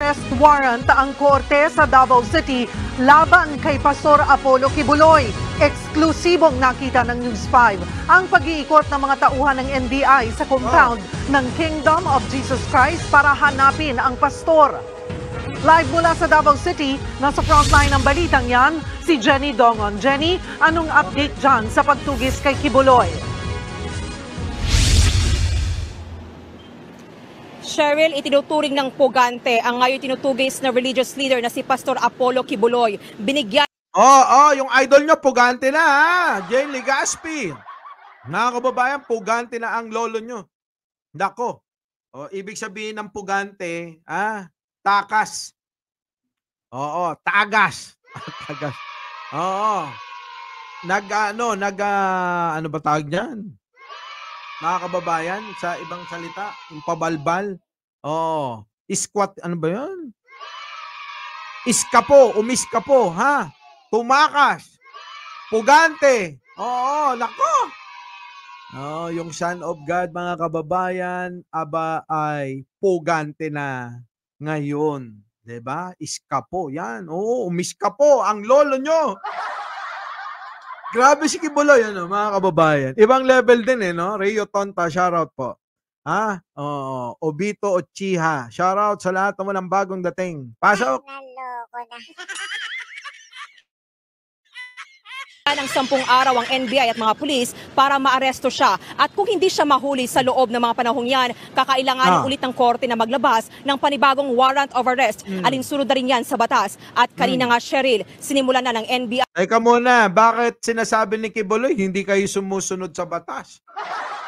arrest warrant ang korte sa Davao City laban kay Pastor Apollo Kibuloy. Eksklusibong nakita ng News 5 ang pag-iikot ng mga tauhan ng NDI sa compound ng Kingdom of Jesus Christ para hanapin ang pastor. Live mula sa Davao City, nasa frontline ng balitang yan, si Jenny Dongon. Jenny, anong update dyan sa pagtugis kay Kibuloy? Cheryl, itinuturing ng Pugante ang ngayon tinutugis na religious leader na si Pastor Apollo Kibuloy. Binigyan... Oo, oh, oh, yung idol niya, Pugante na ha, Jane Legaspi. Mga kababayan, Pugante na ang lolo nyo. Dako. O, oh, ibig sabihin ng Pugante, ah, takas. Oo, oh, tagas. <laughs> tagas. Oo. Nag ano, nag uh, ano ba tawag niyan? mga kababayan, sa ibang salita, yung pabalbal. Oo. Oh, squat, ano ba yun? Iskapo, umiskapo, ha? Tumakas. Pugante. Oo, nako. Oh, yung Son of God, mga kababayan, aba ay pugante na ngayon. 'Di ba? Iskapo, yan. Oo, umiskapo ang lolo nyo. Grabe si Kibuloy, ano, mga kababayan. Ibang level din eh, no? Rayo Tonta, shoutout po. Ha? Oo. Obito Ochiha. Shoutout sa lahat ng walang bagong dating. Pasok! Ay, naloko na. <laughs> ng sampung araw ang NBI at mga pulis para maaresto siya. At kung hindi siya mahuli sa loob ng mga panahong yan, kakailanganin ah. ulit ng korte na maglabas ng panibagong warrant of arrest. Mm. Alinsunod na rin yan sa batas. At kanina mm. nga, Cheryl, sinimulan na ng NBI. Teka muna, bakit sinasabi ni Kibuloy hindi kayo sumusunod sa batas?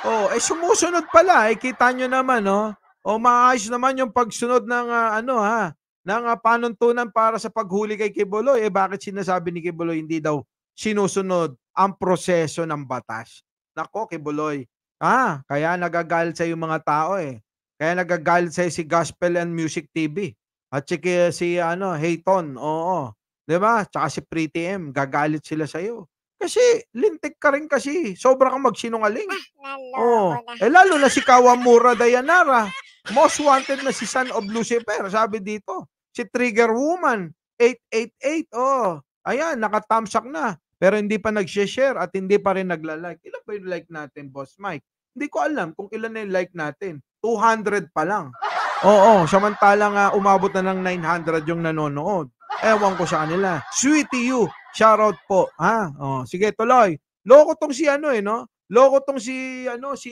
oh, eh sumusunod pala. Eh, kita nyo naman, no? Oh. O oh, maayos naman yung pagsunod ng uh, ano ha, ng uh, panuntunan para sa paghuli kay Kibuloy. Eh bakit sinasabi ni Kibuloy hindi daw sinusunod ang proseso ng batas. Nako, Kibuloy. Ah, kaya nagagalit sa yung mga tao eh. Kaya nagagalit sa si Gospel and Music TV. At si, si ano, Hayton, oo. 'Di ba? Tsaka si Pretty M, gagalit sila sa iyo. Kasi lintik ka rin kasi. Sobra kang magsinungaling. Ah, oh. Eh lalo na si Kawamura Dayanara. Most wanted na si Son of Lucifer, sabi dito. Si Trigger Woman, 888. Oh. Ayan, nakatamsak na. Pero hindi pa nagshe-share at hindi pa rin nagla-like. Ilan ba yung like natin, Boss Mike? Hindi ko alam kung ilan na yung like natin. 200 pa lang. <laughs> Oo, samantala nga umabot na ng 900 yung nanonood. Ewan ko sa kanila. Sweetie you, shoutout po. Ha? Oh, sige, tuloy. Loko tong si ano eh, no? Loko tong si ano si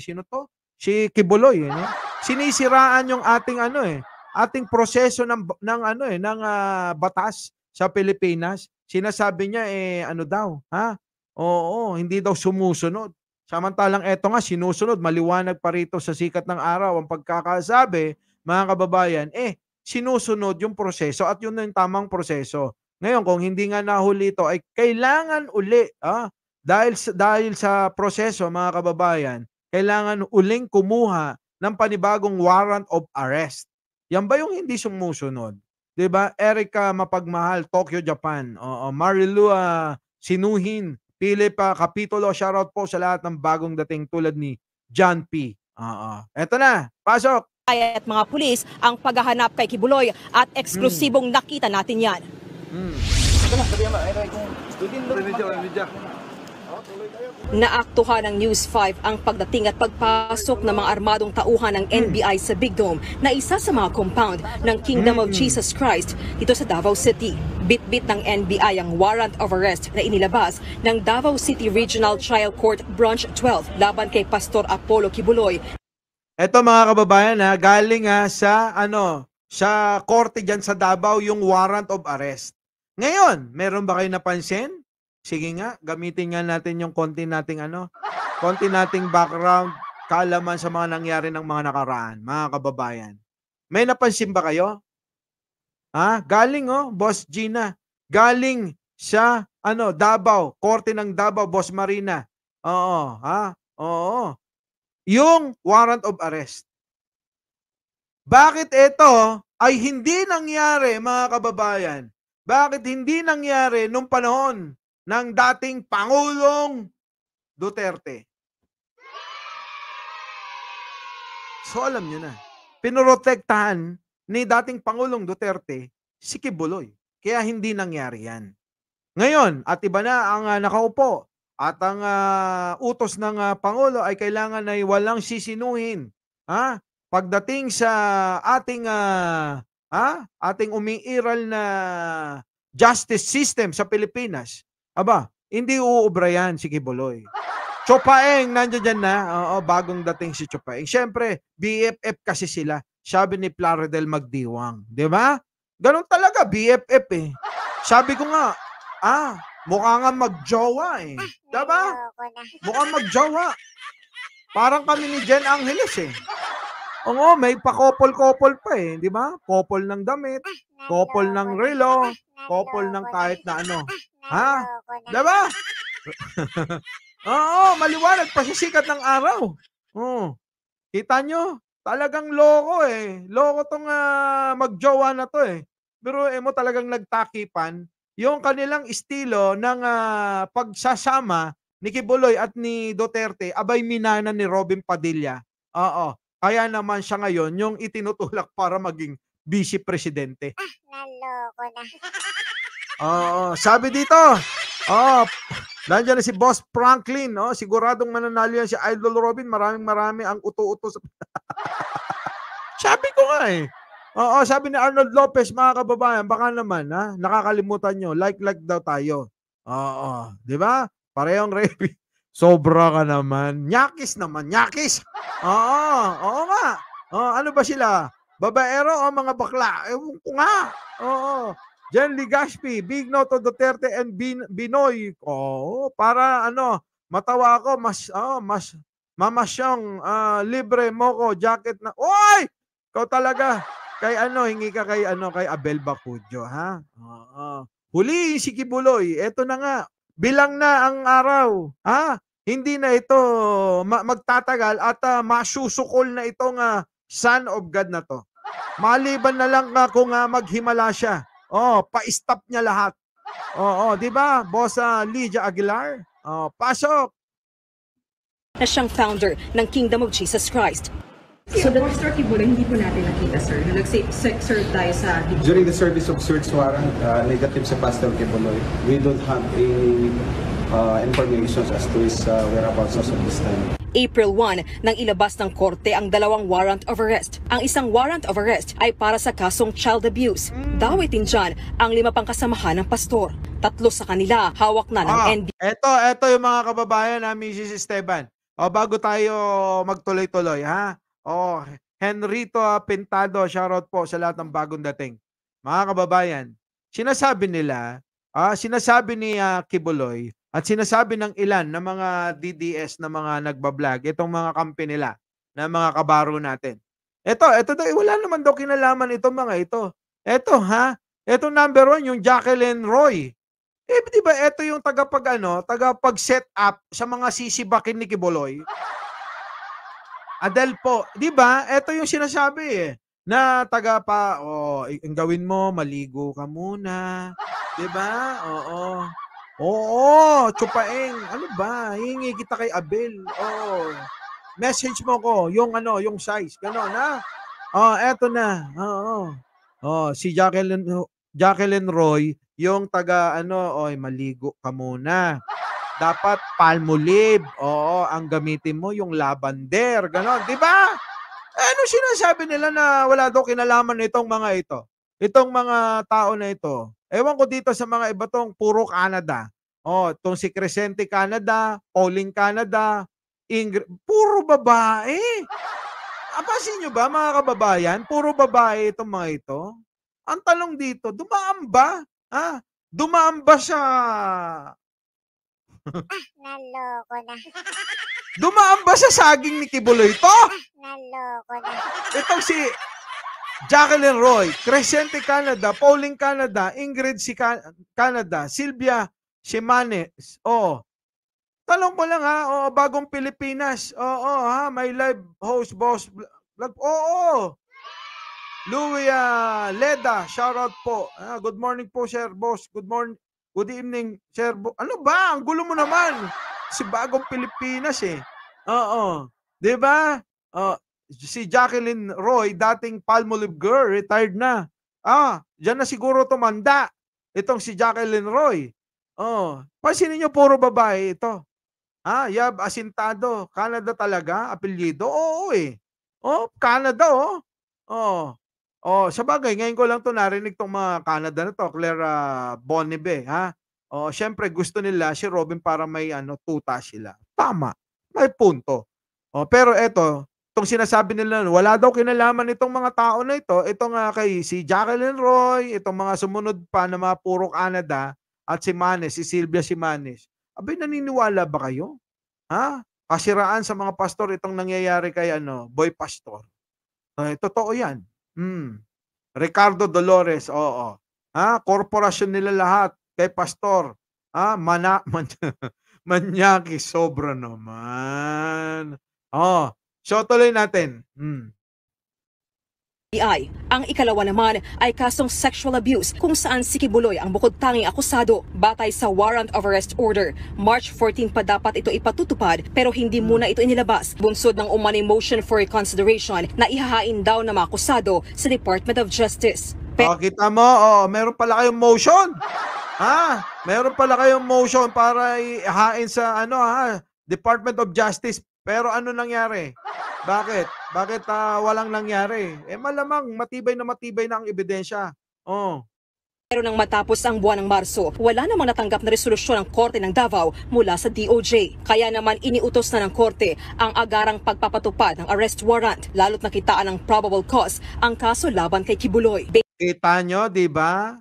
sino to? Si Kibuloy eh, no? Sinisiraan yung ating ano eh, ating proseso ng ng ano eh, ng uh, batas sa Pilipinas. Sinasabi niya, eh, ano daw, ha? Oo, hindi daw sumusunod. Samantalang eto nga, sinusunod. Maliwanag pa rito sa sikat ng araw ang pagkakasabi, mga kababayan, eh, sinusunod yung proseso at yun yung tamang proseso. Ngayon, kung hindi nga nahuli ito, ay kailangan uli, ha? dahil, dahil sa proseso, mga kababayan, kailangan uling kumuha ng panibagong warrant of arrest. Yan ba yung hindi sumusunod? 'di ba? Erica Mapagmahal, Tokyo, Japan. Oo, Marilu uh, Sinuhin, Pilipa Kapitulo. Shoutout po sa lahat ng bagong dating tulad ni John P. Oo. Ito na, pasok. At mga pulis ang paghahanap kay Kibuloy at eksklusibong hmm. nakita natin 'yan. Hmm. Ito na, sabihan mo, ay kung student loan. Medyo, medyo. Oh, tuloy tayo. Naaktuhan ng News 5 ang pagdating at pagpasok ng mga armadong tauhan ng NBI sa Big Dome na isa sa mga compound ng Kingdom of mm. Jesus Christ dito sa Davao City. Bitbit -bit ng NBI ang warrant of arrest na inilabas ng Davao City Regional Trial Court Branch 12 laban kay Pastor Apollo Kibuloy. Ito mga kababayan ha, galing ha sa ano, sa korte diyan sa Davao yung warrant of arrest. Ngayon, meron ba kayo napansin? Sige nga, gamitin nga natin yung konti nating ano, konti nating background, kaalaman sa mga nangyari ng mga nakaraan, mga kababayan. May napansin ba kayo? Ha? Galing oh, Boss Gina. Galing siya, ano, Davao, korte ng Davao, Boss Marina. Oo, ha? Oo. Yung warrant of arrest. Bakit ito ay hindi nangyari, mga kababayan? Bakit hindi nangyari nung panahon ng dating Pangulong Duterte. So alam nyo na, pinrotektahan ni dating Pangulong Duterte si Kibuloy. Kaya hindi nangyari yan. Ngayon, at iba na ang uh, nakaupo at ang uh, utos ng uh, Pangulo ay kailangan ay walang sisinuhin. Ha? Pagdating sa ating uh, ha? ating umiiral na justice system sa Pilipinas, Aba, hindi uubra yan si Kiboloy. Chopaeng, nandiyan dyan na. Oo, bagong dating si Chopaeng. Siyempre, BFF kasi sila. Sabi ni Plaridel Magdiwang. Di ba? Ganon talaga, BFF eh. Sabi ko nga, ah, mukha nga magjowa eh. ba? Mukhang magjowa. Parang kami ni Jen Angeles eh. Oo, may pakopol-kopol pa eh, di ba? Kopol ng damit, kopol ng relo, kopol ng kahit na ano. Ha? Diba? <laughs> Oo, maliwanag. Pasisikat ng araw. Oo. Kita nyo? Talagang loko eh. Loko tong uh, magjowa na to eh. Pero eh mo talagang nagtakipan yung kanilang estilo ng uh, pagsasama ni Kibuloy at ni Duterte abay minana ni Robin Padilla. Oo. Kaya naman siya ngayon yung itinutulak para maging vice presidente. Ah, naloko na. <laughs> Oo, sabi dito. Oh, nandiyan na si Boss Franklin, no? Oh, siguradong mananalo yan si Idol Robin. Maraming marami ang uto-uto sa <laughs> Sabi ko nga eh. Oo, sabi ni Arnold Lopez, mga kababayan, baka naman, ha? Nakakalimutan nyo, like-like daw tayo. Oo, di ba? Parehong review. <laughs> Sobra ka naman. Nyakis naman, nyakis. Oo, oo nga. Oo, ano ba sila? Babaero o mga bakla? Ewan ko nga. Oo. Jen Legashpi, big no Duterte and Bin Binoy. Oh, para ano, matawa ako, mas, oh, mas, mamasyong, uh, libre mo ko, jacket na, oy! Ikaw talaga, kay ano, hingi ka kay ano, kay Abel Bacudio, ha? Oo. Uh, Huli si Kibuloy, eto na nga, bilang na ang araw, ha? Hindi na ito ma- magtatagal at uh, masusukol na itong uh, son of God na to. Maliban na lang uh, kung uh, maghimala siya Oh, pa-stop niya lahat. Oo, oh, oh, di ba? Bossa Lydia Aguilar. Oh, pasok. Na siyang founder ng Kingdom of Jesus Christ. So the Pastor Kibula, hindi po natin nakita, sir. Nung nag-serve tayo sa... During the service of Sir Warrant, uh, negative sa Pastor Kibula, we don't have a uh, information as to his uh, whereabouts as of this time. April 1 nang ilabas ng korte ang dalawang warrant of arrest. Ang isang warrant of arrest ay para sa kasong child abuse. Dawitin dyan ang lima pang kasamahan ng pastor. Tatlo sa kanila hawak na ng ah, NB. Eto, eto yung mga kababayan na Mrs. Esteban. O bago tayo magtuloy-tuloy ha. O Henrito Pintado, shoutout po sa lahat ng bagong dating. Mga kababayan, sinasabi nila, ah, sinasabi ni uh, Kibuloy, at sinasabi ng ilan na mga DDS na mga nagbablog, itong mga kampi nila, na mga kabaro natin. Ito, ito, daw, eh, wala naman daw kinalaman itong mga ito. Ito ha, ito number one, yung Jacqueline Roy. Eh, di ba ito yung tagapag ano, tagapag-set up sa mga sisibakin ni Kiboloy? Adel po, di ba? Ito yung sinasabi eh na taga pa, oh, ang gawin mo, maligo ka muna. 'Di ba? Oo. Oo, chupaeng. Ano ba? Hingi kita kay Abel. Oo. Message mo ko yung ano, yung size. Ganon, ha? Oh, eto na. Oo. Oh, si Jacqueline Jacqueline Roy, yung taga ano, oy, maligo ka muna. Dapat palmolive. Oo, ang gamitin mo yung lavender. Ganon, di ba? Eh, ano sinasabi nila na wala daw kinalaman nitong mga ito? Itong mga tao na ito, Ewan ko dito sa mga iba tong puro Canada. Oh, tong si Crescente Canada, Pauling Canada, Ingr puro babae. Apasin nyo ba mga kababayan? Puro babae itong mga ito. Ang talong dito, dumaan ba? Ha? Dumaan ba siya? ah, naloko na. Dumaan ba sa saging ni Kibuloy to? Ah, naloko na. Itong si Jacqueline Roy, Crescente Canada, Pauling Canada, Ingrid si Canada, Silvia Shimanes. Oo. Oh, Talong ko lang ha, oo, bagong Pilipinas. Oo, ha, may live host boss Oo. Oo. Louie uh, Leda, shout out po. Ah, good morning po, Sir Boss. Good morning. Good evening, Sir Bo- Ano ba? Ang gulo mo naman. Si bagong Pilipinas eh. Oo. 'Di ba? Oh, si Jacqueline Roy, dating Palmolive girl, retired na. Ah, diyan na siguro tumanda. Itong si Jacqueline Roy. Oh, pansinin niyo puro babae ito. Ah, Yab Asintado, Canada talaga, apelyido. Oo, eh. Oh, Canada oh. Oh. Oh, sa bagay, ngayon ko lang to narinig tong mga Canada na to, Clara Bonnebe, ha? Oh, syempre gusto nila si Robin para may ano tuta sila. Tama. May punto. Oh, pero eto, itong sinasabi nila, wala daw kinalaman itong mga tao na ito, itong nga kay si Jacqueline Roy, itong mga sumunod pa na mga puro Canada, at si Manis, si Silvia Simanes. Abay, naniniwala ba kayo? Ha? Kasiraan sa mga pastor itong nangyayari kay ano, boy pastor. Eh, totoo yan. Hmm. Ricardo Dolores, oo. Ha? Korporasyon nila lahat kay pastor. Ha? Mana, <laughs> man, manyaki, sobra naman. Oh, So tuloy natin. Hmm. FBI. Ang ikalawa naman ay kasong sexual abuse kung saan si Kibuloy ang bukod tanging akusado batay sa warrant of arrest order. March 14 pa dapat ito ipatutupad pero hindi muna ito inilabas. Bunsod ng umani motion for reconsideration na ihahain daw na makusado sa Department of Justice. Pe- oh, kita mo, oh, meron pala kayong motion. Ha? Meron pala kayong motion para ihahain sa ano ha, Department of Justice pero ano nangyari? Bakit? Bakit uh, walang nangyari? Eh malamang matibay na matibay na ang ebidensya. Oh. Pero nang matapos ang buwan ng Marso, wala namang natanggap na resolusyon ng Korte ng Davao mula sa DOJ. Kaya naman iniutos na ng Korte ang agarang pagpapatupad ng arrest warrant, lalo't nakitaan ng probable cause ang kaso laban kay Kibuloy. Kita nyo, di ba?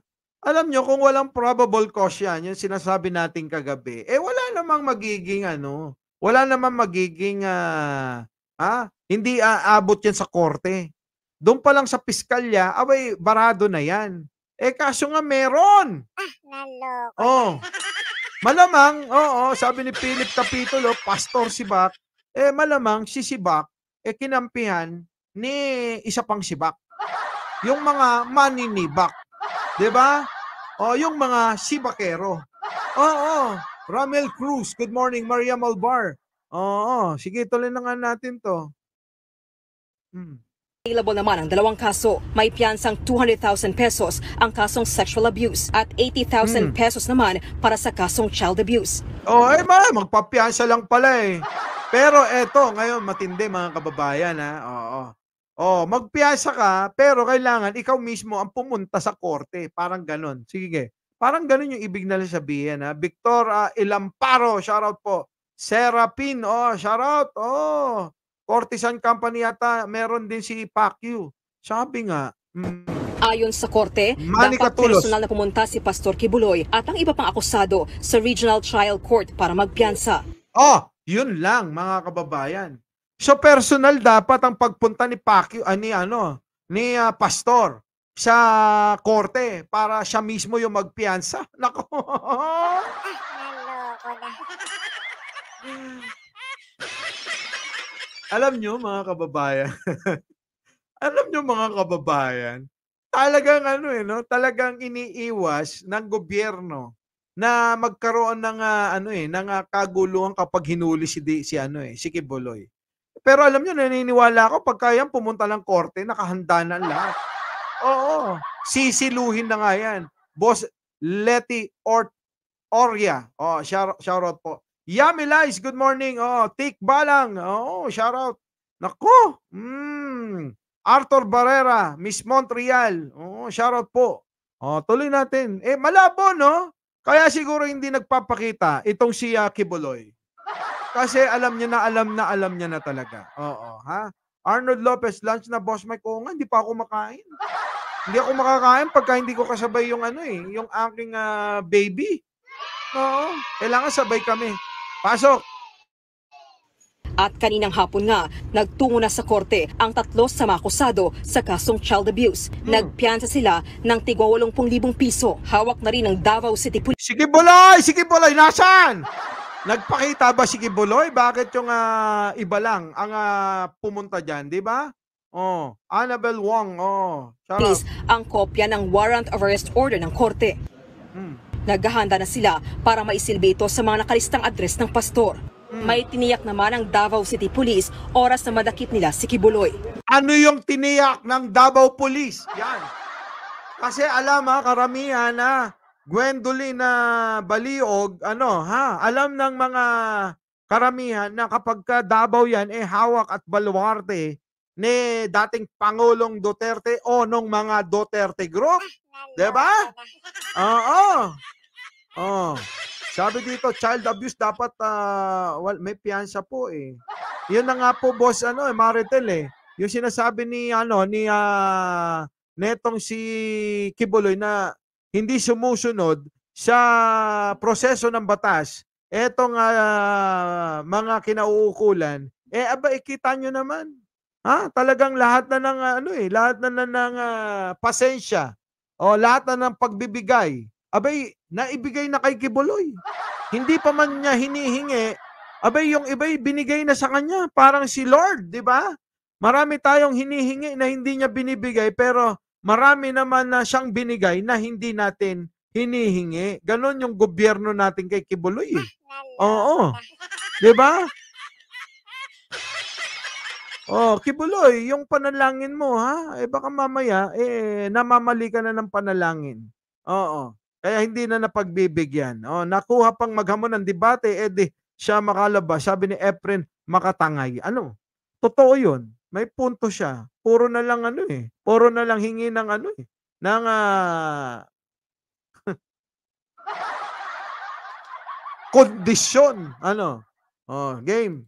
Alam nyo, kung walang probable cause yan, yung sinasabi natin kagabi, eh wala namang magiging ano, wala naman magiging uh, ah, hindi aabot yan sa korte. Doon pa lang sa piskalya, away, barado na yan. Eh, kaso nga meron. Ah, naloko. Oh. Malamang, oo, sabi ni Philip Capitulo, pastor si Bak, eh malamang si Sibak, eh kinampihan ni isa pang Sibak. Yung mga maninibak. ba? Diba? Oh, o, yung mga sibakero. Oo. Ramel Cruz, good morning. Maria Malbar. Oo, sige, tuloy na nga natin to. Hmm. Available naman ang dalawang kaso. May piyansang 200,000 pesos ang kasong sexual abuse at 80,000 hmm. pesos naman para sa kasong child abuse. Oh, ay ma, magpapiyansa lang pala eh. Pero eto, ngayon matindi mga kababayan ha. Oo. Oh, magpiyansa ka pero kailangan ikaw mismo ang pumunta sa korte, parang ganon. Sige. Parang ganun yung ibig nila sabihin. Ha? Victor uh, Ilamparo, shoutout po. Serapin, oh, shoutout. Oh, Cortisan Company yata, meron din si Pacquiao. Sabi nga, mm, Ayon sa korte, Manny dapat Katulos. personal na pumunta si Pastor Kibuloy at ang iba pang akusado sa Regional Trial Court para magpiyansa. Oh, yun lang mga kababayan. So personal dapat ang pagpunta ni Pacquiao, ah, ni ano, ni uh, Pastor sa korte para siya mismo yung magpiansa. <laughs> Nako. Naloko na. Alam nyo mga kababayan. <laughs> Alam nyo mga kababayan. Talagang ano eh, no? Talagang iniiwas ng gobyerno na magkaroon ng uh, ano eh, ng uh, kaguluhan kapag hinuli si di, si ano eh, si Kiboloy. Pero alam niyo naniniwala ako pag kayang pumunta lang korte, nakahanda na lahat. Oo. Sisiluhin na nga yan. Boss Letty Ort Oria. Oh, shout, shout out po. Yummy Lies, good morning. Oh, Tik Balang. Oh, shout out. Nako. Mm. Arthur Barrera, Miss Montreal. Oh, shout out po. Oh, tuloy natin. Eh, malabo, no? Kaya siguro hindi nagpapakita itong si uh, Buloy. Kasi alam niya na, alam na, alam niya na talaga. Oo, ha? Arnold Lopez, lunch na boss Mike. Oo nga, hindi pa ako makain. hindi ako makakain pagka hindi ko kasabay yung ano eh, yung aking uh, baby. Oo, kailangan sabay kami. Pasok! At kaninang hapon nga, nagtungo na sa korte ang tatlo sa makusado sa kasong child abuse. Hmm. Nagpiansa sila ng tigwa 80,000 piso. Hawak na rin ng Davao City Police. Sige, Bolay! Sige, Bolay! Nasaan? Nagpakita ba si Kibuloy? Bakit yung uh, iba lang ang uh, pumunta dyan, di ba? Oh, Annabel Wong, oh. Please, ang kopya ng warrant of arrest order ng korte. Hmm. Naghahanda na sila para maisilbi ito sa mga nakalistang address ng pastor. Hmm. May tiniyak naman ng Davao City Police oras na madakip nila si Kibuloy. Ano yung tiniyak ng Davao Police? Yan. Kasi alam ha, karamihan na Gwendolina Baliog, ano ha, alam ng mga karamihan na kapag ka Davao yan, eh hawak at baluarte ni dating Pangulong Duterte o nung mga Duterte group. ba? Diba? Oo. Oh. Sabi dito, child abuse dapat, uh, ah, well, may piyansa po eh. Yun na nga po, boss, ano, eh, Maritel eh. Yung sinasabi ni, ano, ni, uh, netong si Kibuloy na hindi sumusunod sa proseso ng batas, etong uh, mga kinauukulan, eh aba ikita eh, nyo naman. Ha? Talagang lahat na ng ah, ano eh, lahat na, na ng uh, pasensya o lahat na ng pagbibigay. Abay, naibigay na kay Kibuloy. Hindi pa man niya hinihingi. Abay, yung iba'y eh, binigay na sa kanya. Parang si Lord, di ba? Marami tayong hinihingi na hindi niya binibigay pero marami naman na siyang binigay na hindi natin hinihingi. Ganon yung gobyerno natin kay Kibuloy. Eh. Oo. 'Di ba? Oh, Kibuloy, yung panalangin mo ha, eh baka mamaya eh namamali ka na ng panalangin. Oo. Kaya hindi na napagbibigyan. Oh, nakuha pang maghamon ng debate eh di siya makalabas. Sabi ni Efren, makatangay. Ano? Totoo 'yun. May punto siya. Puro na lang ano eh. Puro na lang hingi ng ano eh. Ng uh, <laughs> kondisyon. Ano? Oh, game.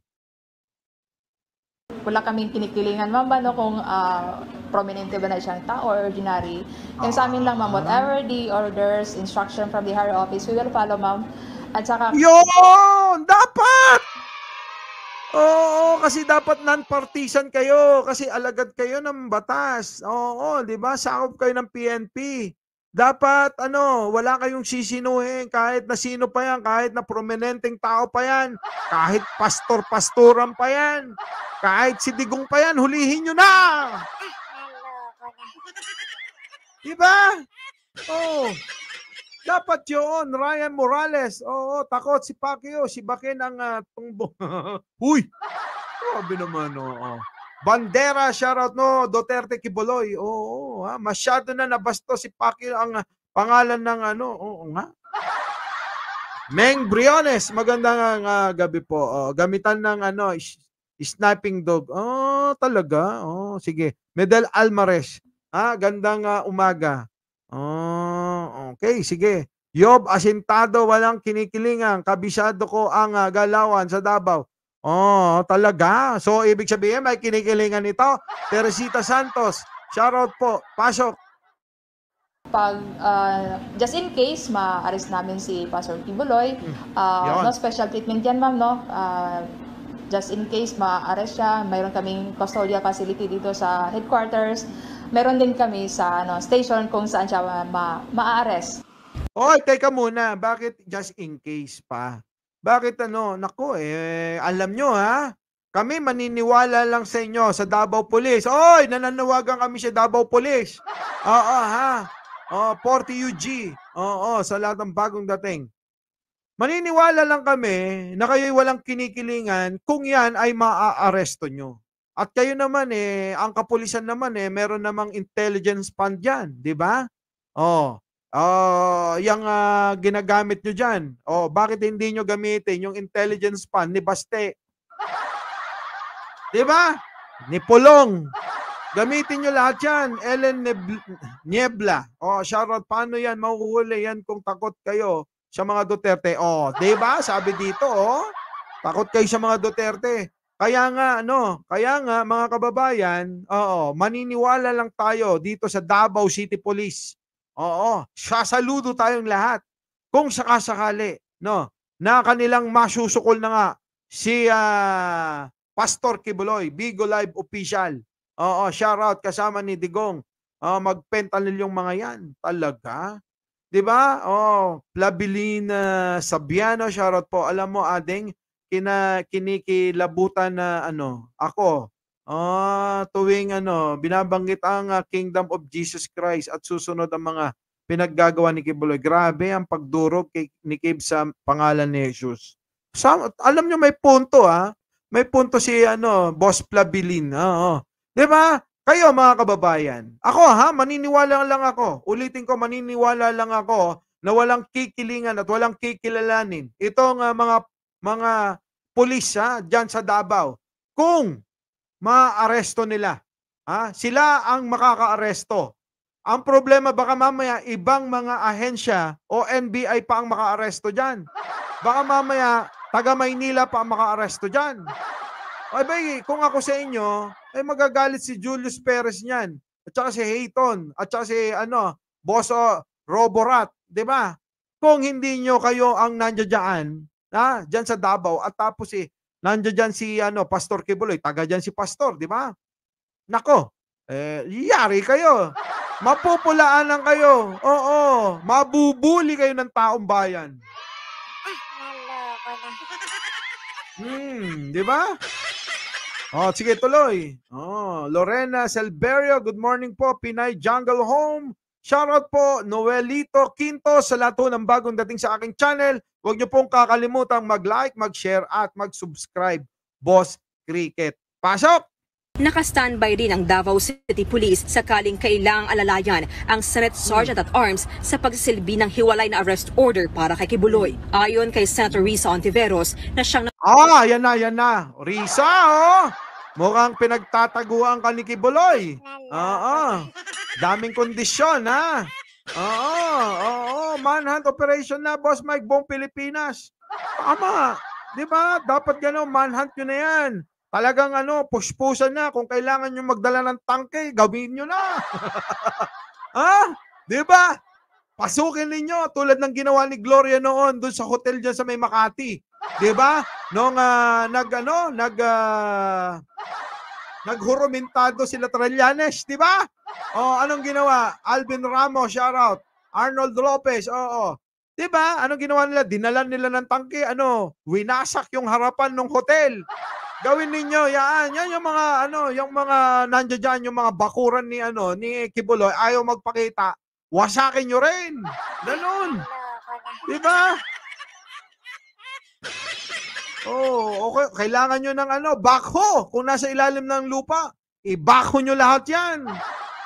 Wala kaming kinikilingan, ma'am, ba, no, kung uh, prominente ba na siyang tao or ordinary. Yung ah. sa amin lang, ma'am, ah. whatever the orders, instruction from the higher office, we will follow, ma'am. At saka... Yun! Dapat! Oo, kasi dapat non-partisan kayo kasi alagad kayo ng batas. Oo, 'di ba? Sakop kayo ng PNP. Dapat ano, wala kayong sisinuhin kahit na sino pa 'yan, kahit na prominenteng tao pa 'yan, kahit pastor-pastoran pa 'yan, kahit si Digong pa 'yan, hulihin niyo na. Di ba? Oh. Dapat yun, Ryan Morales. Oo, takot si Pacquiao, si Bakin ang uh, ah, tungbo. Huy! <laughs> Grabe naman, oo. Bandera, shoutout no, Duterte Kiboloy. Oo, ha? masyado na nabasto si Pacquiao ang ah, pangalan ng ano, oo nga. Meng Briones, magandang uh, gabi po. Uh, gamitan ng ano, snapping dog. Oh, talaga? Oh, sige. Medel Almares. Ah, gandang uh, umaga. Oh, Okay, sige. Yob, asintado, walang kinikilingan. Kabisado ko ang uh, galawan sa Davao. Oh, talaga. So, ibig sabihin, may kinikilingan ito. Teresita Santos, shoutout po. Pasok. Pag, uh, just in case, ma-arrest namin si Pastor Tibuloy. Uh, hmm. ah, Yun. no special treatment yan, ma'am, no? Uh, just in case, ma-arrest siya. Mayroon kaming custodial facility dito sa headquarters meron din kami sa ano, station kung saan siya ma- ma-arrest. teka muna. Bakit just in case pa? Bakit ano? Nako, eh, alam nyo ha? Kami maniniwala lang sa inyo sa Davao Police. Oy, nananawagan kami sa Davao Police. Oo ha. Oh, 40 UG. Oo, sa lahat ng bagong dating. Maniniwala lang kami na kayo'y walang kinikilingan kung yan ay maaaresto nyo. At kayo naman eh, ang kapulisan naman eh, meron namang intelligence fund yan, di ba? Oh, uh, yung uh, ginagamit nyo diyan. Oh, bakit hindi nyo gamitin yung intelligence fund ni Baste? Di ba? Ni Pulong. Gamitin nyo lahat yan. Ellen Niebla. Oh, Charlotte, paano yan? Mahuhuli yan kung takot kayo sa mga Duterte. Oh, di ba? Sabi dito, oh. Takot kayo sa mga Duterte. Kaya nga ano, kaya nga mga kababayan, oo, maniniwala lang tayo dito sa Davao City Police. Oo, sasaludo tayong lahat kung sakasakali, no, na kanilang masusukol na nga si uh, Pastor Kibuloy, Bigo Live Official. Oo, shout out kasama ni Digong. Uh, magpentanil yung mga yan. Talaga? 'Di ba? Oh, Plabilin ah, Sabiano, shout out po. Alam mo, ading, kina kinikilabutan na ano, ako. Ah, tuwing ano, binabanggit ang uh, Kingdom of Jesus Christ at susunod ang mga pinaggagawa ni Kibuloy. Grabe ang pagdurog kay, ni Kib sa pangalan ni Jesus. Some, alam nyo may punto ha. May punto si ano, Boss Plabilin. Oo. 'Di ba? Kayo mga kababayan. Ako ha, maniniwala lang ako. Ulitin ko, maniniwala lang ako na walang kikilingan at walang kikilalanin. Itong uh, mga mga pulis ha, dyan sa Davao kung maaresto nila. Ha? Sila ang makakaaresto. Ang problema baka mamaya ibang mga ahensya o NBI pa ang makaaresto dyan. Baka mamaya taga Maynila pa ang makaaresto dyan. Ay bay, kung ako sa inyo, ay magagalit si Julius Perez niyan. At saka si Hayton, at saka si ano, Boso oh, Roborat, 'di ba? Kung hindi nyo kayo ang nandiyan na diyan sa Davao at tapos eh nandiyan diyan si ano Pastor Kibuloy, taga diyan si Pastor, di ba? Nako, eh yari kayo. Mapupulaan lang kayo. Oo, mabubuli kayo ng taong bayan. Hmm, di ba? Oh, sige tuloy. Oh, Lorena Selverio, good morning po. Pinay Jungle Home. Shoutout po Noelito Quinto sa lahat ng bagong dating sa aking channel. Huwag niyo pong kakalimutang mag-like, mag-share at mag-subscribe. Boss Cricket. Pasok! Naka-standby rin ang Davao City Police sakaling kailang alalayan ang Senate Sergeant at Arms sa pagsilbi ng hiwalay na arrest order para kay Kibuloy. Ayon kay Senator Risa Ontiveros na siyang... Ah, yan na, yan na. Risa, oh! Mukhang pinagtataguan ka ni Kibuloy. Oo. Ah, ah. Daming kondisyon, ha? Oo, oo, manhunt operation na, Boss Mike, buong Pilipinas. Tama. Di ba? Dapat gano'n, manhunt nyo na yan. Talagang ano, push puspusan na. Kung kailangan nyo magdala ng tangke, gawin nyo na. <laughs> ha? Di ba? Pasukin ninyo tulad ng ginawa ni Gloria noon doon sa hotel diyan sa May Makati. 'Di ba? Nung uh, ah, nag ano, nag uh, ah, naghurumintado sila Trillanes, 'di ba? Oh, anong ginawa? Alvin Ramos, shout out. Arnold Lopez, oo. Oh, oh. 'Di ba? Anong ginawa nila? Dinalan nila ng tangke, ano, winasak yung harapan ng hotel. Gawin ninyo, yaan. Yan yung mga ano, yung mga nandiyan diyan, yung mga bakuran ni ano, ni Kibuloy, ayaw magpakita. Wasakin nyo rin. Ganun. 'Di ba? Oh, okay. Kailangan nyo ng ano, backhoe kung nasa ilalim ng lupa. Ibaho nyo lahat yan.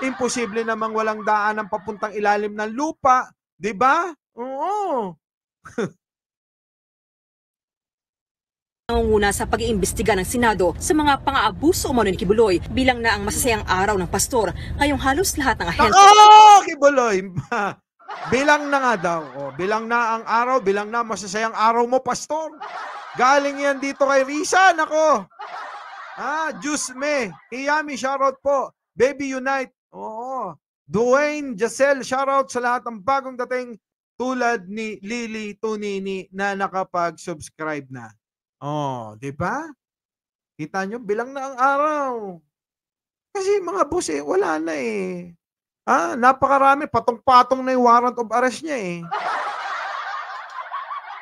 Imposible namang walang daan ang papuntang ilalim ng lupa. ba? Diba? Oo. <laughs> nangunguna sa pag-iimbestiga ng Senado sa mga pang-aabuso umano ni Kibuloy bilang na ang masasayang araw ng pastor ngayong halos lahat ng ahensya. Oo, oh, Kibuloy! <laughs> bilang na nga daw. Oh, bilang na ang araw, bilang na masasayang araw mo, pastor. Galing yan dito kay Risa, nako. Ah, Juice Me. Kiyami, shoutout po. Baby Unite. Oo. Dwayne, Jacel, shoutout sa lahat ng bagong dating tulad ni Lily Tunini na nakapag-subscribe na. Oh, di ba? Kita nyo, bilang na ang araw. Kasi mga boss eh, wala na eh. Ah, napakarami. Patong-patong na yung warrant of arrest niya eh.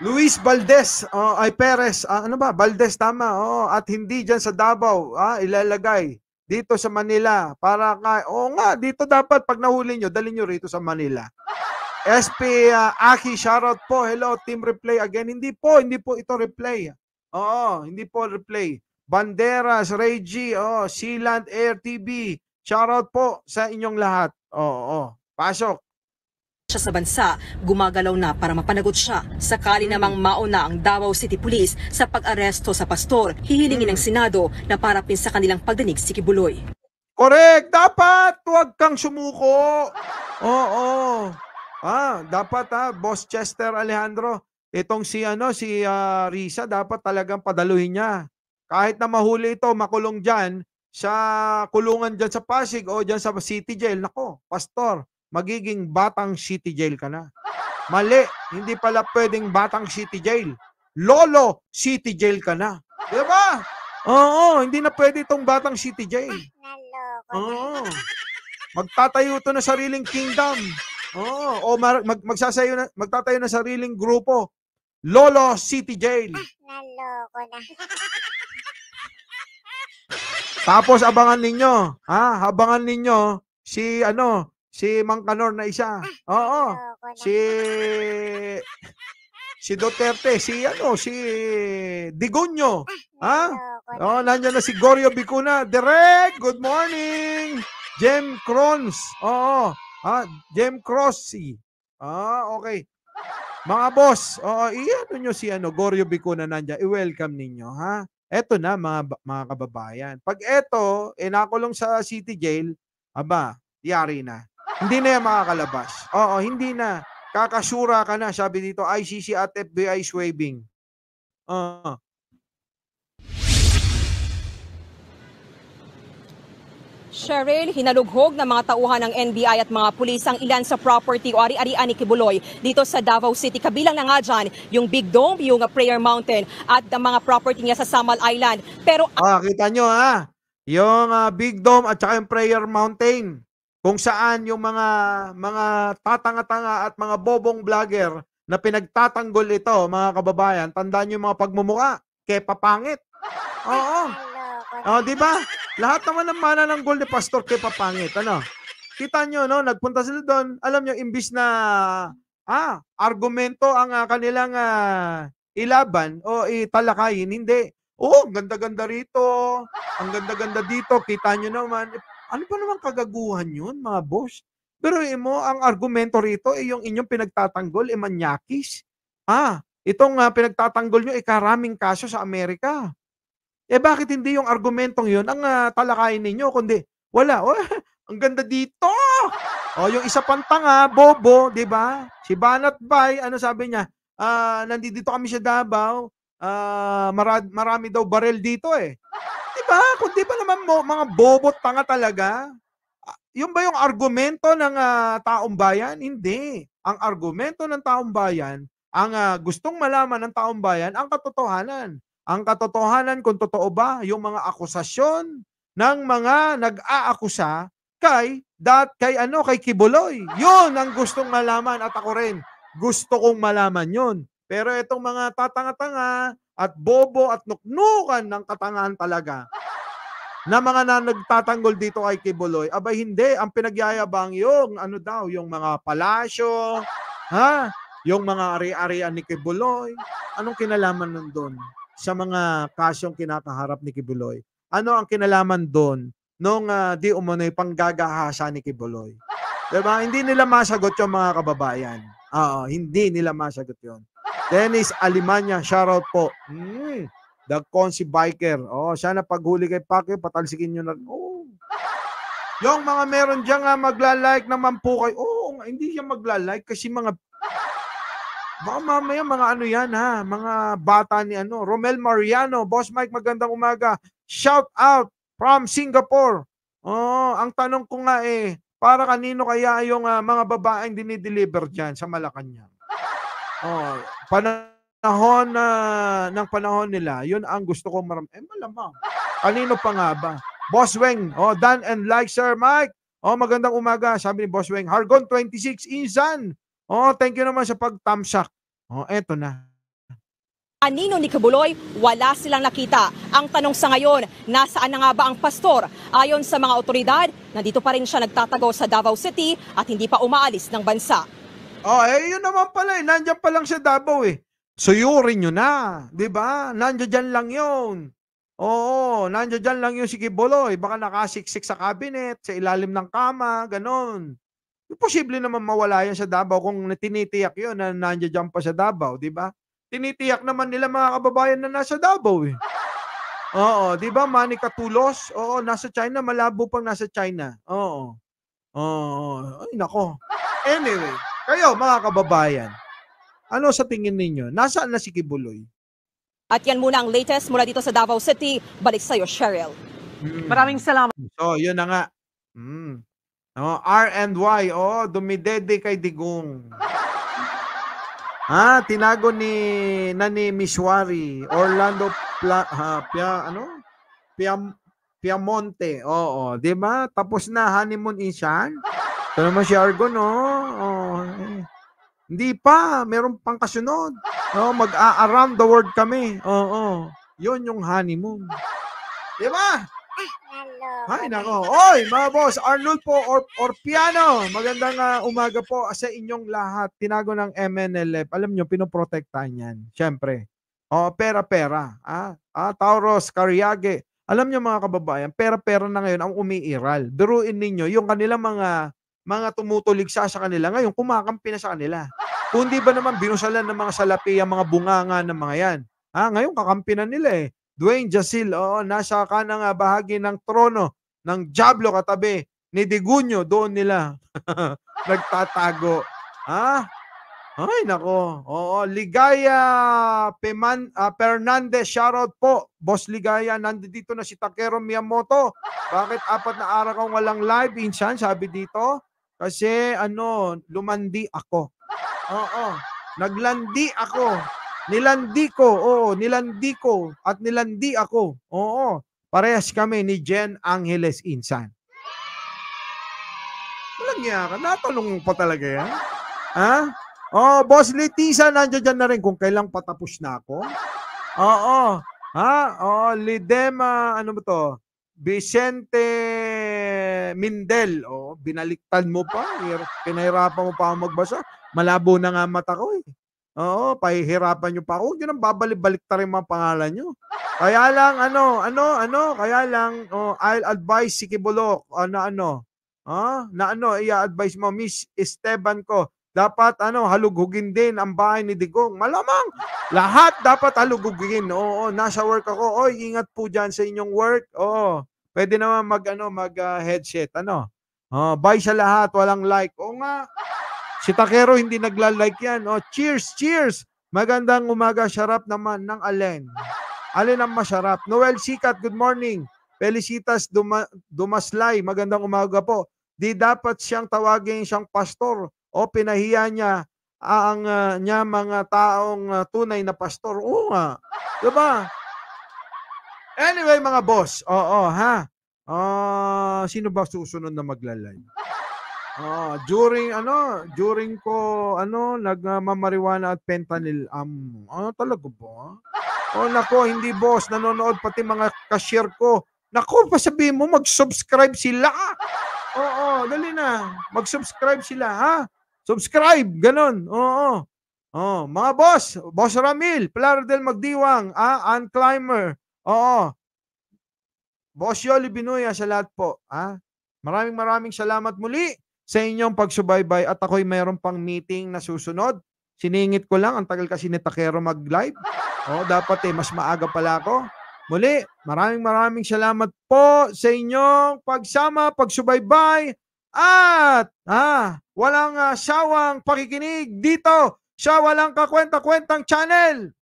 Luis Valdez, oh, ay Perez, ah, ano ba? Valdez, tama. Oh, at hindi diyan sa Davao, ah, ilalagay dito sa Manila para ka, O oh, nga, dito dapat pag nahuli niyo, dali niyo rito sa Manila. SP uh, ah, Aki, shoutout po. Hello, team replay again. Hindi po, hindi po ito replay. Oo, hindi po replay. Banderas, Reggie, oh, Sealand Air TV. Shoutout po sa inyong lahat. Oo, oo. pasok siya sa bansa, gumagalaw na para mapanagot siya. Sakali namang mauna ang Davao City Police sa pag-aresto sa pastor, hihilingin ng Senado na parapin sa kanilang pagdinig si Kibuloy. Correct! Dapat! Huwag kang sumuko! Oo. Ah, dapat ha, ah, Boss Chester Alejandro, itong si ano si uh, Risa dapat talagang padaluhin niya. Kahit na mahuli ito, makulong diyan sa kulungan diyan sa Pasig o diyan sa City Jail, nako, pastor, magiging Batang City Jail ka na. Mali, hindi pala pwedeng Batang City Jail. Lolo City Jail ka na. Di ba? Oo, hindi na pwede itong Batang City Jail. Oo. Magtatayo to na sariling kingdom. Oo, o mag, magsasayo na, magtatayo na sariling grupo. Lolo City Jail. naloko na. Tapos abangan ninyo, ha? Abangan ninyo si ano, Si Mang Kanor na isa. Ah, oo. Si <laughs> si Duterte, si ano, si Digonyo. Ah, ha? Oh, nandiyan na si Goryo Bicuna. Direk, good morning. Jem Crons. Oo. Ha? Jem Crossy. Ah, okay. Mga boss, oo, iano nyo si ano, Goryo Bicuna nandiyan. I-welcome ninyo, ha? Eto na, mga, mga kababayan. Pag eto, inakulong eh, sa city jail, aba, yari na. Hindi na yan makakalabas. Oo, hindi na. Kakasura ka na. Sabi dito, ICC at FBI swabbing. Oo. Uh. Cheryl, hinalughog ng mga tauhan ng NBI at mga pulis ang ilan sa property o ari-arian ni Kibuloy dito sa Davao City. Kabilang na nga dyan, yung Big Dome, yung Prayer Mountain at ang mga property niya sa Samal Island. Pero... Ah, kita nyo ha, yung uh, Big Dome at saka yung Prayer Mountain kung saan yung mga mga tatanga-tanga at mga bobong vlogger na pinagtatanggol ito, mga kababayan, tandaan niyo yung mga pagmumuka, kay papangit. <laughs> Oo. Oh, di ba? Lahat naman ng mana ng gold ni Pastor kay papangit, ano? Kita niyo no, nagpunta sila doon, alam niyo imbis na ah, argumento ang uh, kanilang uh, ilaban o italakayin, hindi. Oo, oh, ganda-ganda rito. Ang ganda-ganda dito. Kita nyo naman. Ano pa naman kagaguhan yun, mga boss? Pero eh, mo, ang argumento rito eh, yung inyong pinagtatanggol, eh manyakis. Ah, itong uh, pinagtatanggol nyo, eh karaming kaso sa Amerika. Eh bakit hindi yung argumentong yun ang uh, talakayin ninyo, kundi wala. <laughs> Oh, ang ganda dito! O, oh, yung isa pang tanga, bobo, di ba? Si Banat Bay, ano sabi niya? Uh, nandito kami sa Davao, uh, marad, marami daw barel dito eh ba? Diba? Kundi ba naman mo, mga bobot pa nga talaga? Ah, yung ba yung argumento ng uh, taong bayan? Hindi. Ang argumento ng taong bayan, ang uh, gustong malaman ng taong bayan, ang katotohanan. Ang katotohanan kung totoo ba yung mga akusasyon ng mga nag-aakusa kay dat kay ano kay Kibuloy. 'Yon ang gustong malaman at ako rin gusto kong malaman 'yon. Pero itong mga tatanga-tanga at bobo at nuknukan ng katangahan talaga na mga na nagtatanggol dito kay Kibuloy. Abay hindi, ang pinagyayabang yung ano daw, yung mga palasyo, ha? Yung mga ari-arian ni Kibuloy. Anong kinalaman nun doon sa mga kasyong kinakaharap ni Kibuloy? Ano ang kinalaman doon nung uh, di umano'y panggagahasa ni Kibuloy? Diba? Hindi nila masagot yung mga kababayan. Oo, hindi nila masagot yon. Dennis Alimanya, shout out po. Mm, the Consi Biker. Oh, sana paghuli kay Pacquiao, patalsikin nyo na. Oh. Yung mga meron dyan nga magla-like naman po kay... oh, hindi yan magla-like kasi mga Baka mamaya mga ano yan ha, mga bata ni ano, Romel Mariano, Boss Mike, magandang umaga. Shout out from Singapore. Oh, ang tanong ko nga eh, para kanino kaya yung uh, mga babaeng dinideliver diyan sa Malacanang? Oh, panahon na uh, ng panahon nila, yun ang gusto kong maram. Eh, malamang. Kanino pa nga ba? Boss Weng, oh, Dan and like Sir Mike. Oh, magandang umaga, sabi ni Boss Weng. Hargon 26 Insan. Oh, thank you naman sa pagtamsak. Oh, eto na. Anino ni Kabuloy, wala silang nakita. Ang tanong sa ngayon, nasaan na nga ba ang pastor? Ayon sa mga otoridad, nandito pa rin siya nagtatago sa Davao City at hindi pa umaalis ng bansa. Oh, eh, yun naman pala eh. Nandiyan pa lang siya Davao eh. Suyurin nyo na. ba? Diba? Nandiyan dyan lang yun. Oo, nandiyan dyan lang yun si Kiboloy. Baka nakasiksik sa cabinet, sa ilalim ng kama, ganon. Posible naman mawala yan sa Davao kung tinitiyak yun na nandiyan dyan pa sa Davao, di ba? Tinitiyak naman nila mga kababayan na nasa Davao eh. Oo, di ba? Manny Katulos, oo, nasa China, malabo pang nasa China. Oo. Oo, ay nako. Anyway. Kayo, mga kababayan, ano sa tingin ninyo? Nasaan na si Kibuloy? At yan muna ang latest mula dito sa Davao City. Balik sa'yo, Cheryl. Hmm. Maraming salamat. So, yun na nga. Mm. No, R and Y. Oh, dumidede kay Digong. ha, tinago ni Nani Mishwari, Orlando Pla, ha, Pia, ano? Pia, Piamonte. Oo, oh, oh. 'di ba? Tapos na honeymoon in Shan. Ito naman si Argon, no? Oh, eh. Hindi pa, meron pang kasunod. No, mag-around the world kami. Oo. Oh, oh. Yun yung honeymoon. Di ba? Hi, nako. Oy, mga boss, Arnold po or, or piano. Magandang uh, umaga po sa inyong lahat. Tinago ng MNLF. Alam nyo, pinoprotektahan yan. Siyempre. O, oh, pera-pera. Ah, ah, Taurus, Karyage. Alam nyo mga kababayan, pera-pera na ngayon ang umiiral. Duruin ninyo yung kanilang mga mga tumutuligsa sa kanila ngayon, kumakampi na sa kanila. Kundi ba naman binusalan ng mga salapi ang mga bunganga ng mga yan? Ha, ngayon kakampi na nila eh. Dwayne Jasil, oo, nasa kanang ah, bahagi ng trono ng Diablo katabi ni Digunyo, doon nila <laughs> nagtatago. Ha? Ay, nako. Oo, Ligaya Peman, uh, Fernandez, shoutout po. Boss Ligaya, nandito na si Takero Miyamoto. Bakit apat na araw kang walang live, Insan? Sabi dito. Kasi ano, lumandi ako. Oo. Naglandi ako. Nilandi ko. Oo, nilandi ko. At nilandi ako. Oo. Parehas kami ni Jen Angeles Insan. Walang niya ka. Natanong pa talaga yan. Ha? Oh, Boss Letiza, nandiyan dyan na rin kung kailang patapos na ako. Oo. Ha? Oh, Lidema, ano ba to? Vicente Mindel. Oo binaliktad mo pa, pinahirapan mo pa ako magbasa. Malabo na nga mata ko eh. Oo, pahihirapan nyo pa ako. Yun ang babalik-balik ta rin mga pangalan nyo. Kaya lang, ano, ano, ano, kaya lang, oh, I'll advise si Kibulok uh, ano, na ano, ah, na ano, i-advise mo, Miss Esteban ko, dapat ano, halughugin din ang bahay ni Digong. Malamang, lahat dapat halughugin. Oo, oo nasa work ako. Oy, ingat po dyan sa inyong work. Oo, pwede naman mag, ano, mag uh, headset. Ano? Oh, bye sa lahat, walang like. O nga, si Takero hindi nagla-like yan. Oh, cheers, cheers! Magandang umaga, sarap naman ng Alen. Alin ang masarap? Noel Sikat, good morning. Felicitas Duma- Dumaslay, magandang umaga po. Di dapat siyang tawagin siyang pastor o pinahiya niya ah, ang uh, niya mga taong uh, tunay na pastor. Oo nga. 'Di ba? Anyway, mga boss. Oo, ha. Ah, uh, sino ba susunod na magla-live? Ah, uh, during ano, during ko ano, nagmamarijuana at fentanyl um, ano talaga ba? Oh nako, hindi boss, nanonood pati mga cashier ko. Nako, pasabihin mo mag-subscribe sila. Oo, dali na. Mag-subscribe sila, ha? Subscribe, ganun. Oo. Oh, mga boss, Boss Ramil, Plaridel Magdiwang, ah, Ann Climber. Oo. Boss Yoli Binuya ah, sa lahat po. Ha? Ah. Maraming maraming salamat muli sa inyong pagsubaybay at ako'y mayroon pang meeting na susunod. Siningit ko lang, ang tagal kasi ni Takero mag-live. Oh, dapat eh, mas maaga pala ako. Muli, maraming maraming salamat po sa inyong pagsama, pagsubaybay, at ah, walang uh, sawang pakikinig dito sa walang kakwenta-kwentang channel.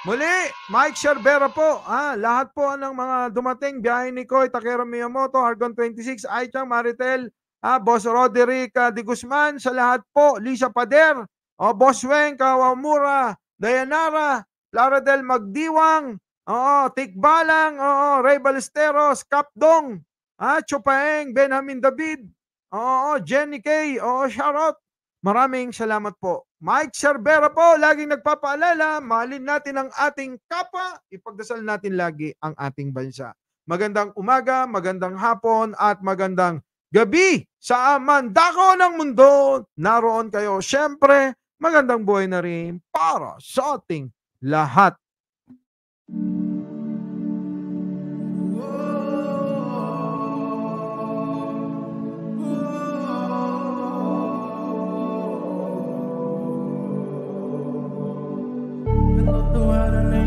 Muli, Mike Cervera po. Ah, lahat po ng mga dumating, biyahe ni Koy, Takero Miyamoto, Argon 26, Aichang, Maritel, ah, Boss Roderick ah, Di Guzman, sa lahat po, Lisa Pader, oh, Boss Weng, Kawamura, Dayanara, Lara Del Magdiwang, oh, Tikbalang, oh, Ray Balesteros, Kapdong, ah, Chupaeng, Benjamin David, oo, oh, Jenny K, oh, Sharot, Maraming salamat po. Mike Cervera po, laging nagpapaalala, mahalin natin ang ating kapwa, ipagdasal natin lagi ang ating bansa. Magandang umaga, magandang hapon, at magandang gabi sa mandako ng mundo. Naroon kayo, syempre, magandang buhay na rin para sa ating lahat.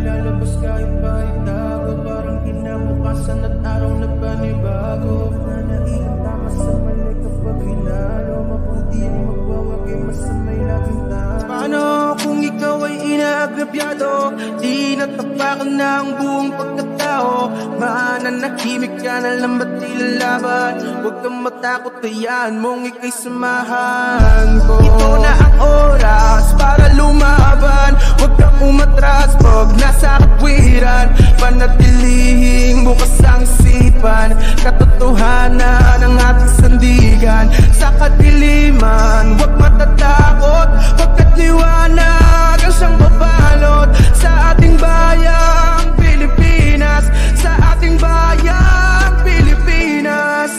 Lalabas kahit bahit dagot Parang kinabukasan at araw na panibago Manailang tama sa mali kapag hinalo Mabuti na magwawag ay masamay laging tao Paano kung ikaw ay inaagrabyado Di natapakan na ang buong pagkatao tao Mananakimik ka na lang ba't ilalaban Huwag kang matakot, hayaan mong ikay samahan ko Ito na ang oras para lumaban Huwag kang umatras pag nasa katwiran Panatilihing bukas ang sipan Katotohanan ang ating sandigan Sa kadiliman, huwag matatakot Pagkat liwanag ang siyang papalot Sa ating bayang Pilipinas Pilipinas Sa ating bayan, Pilipinas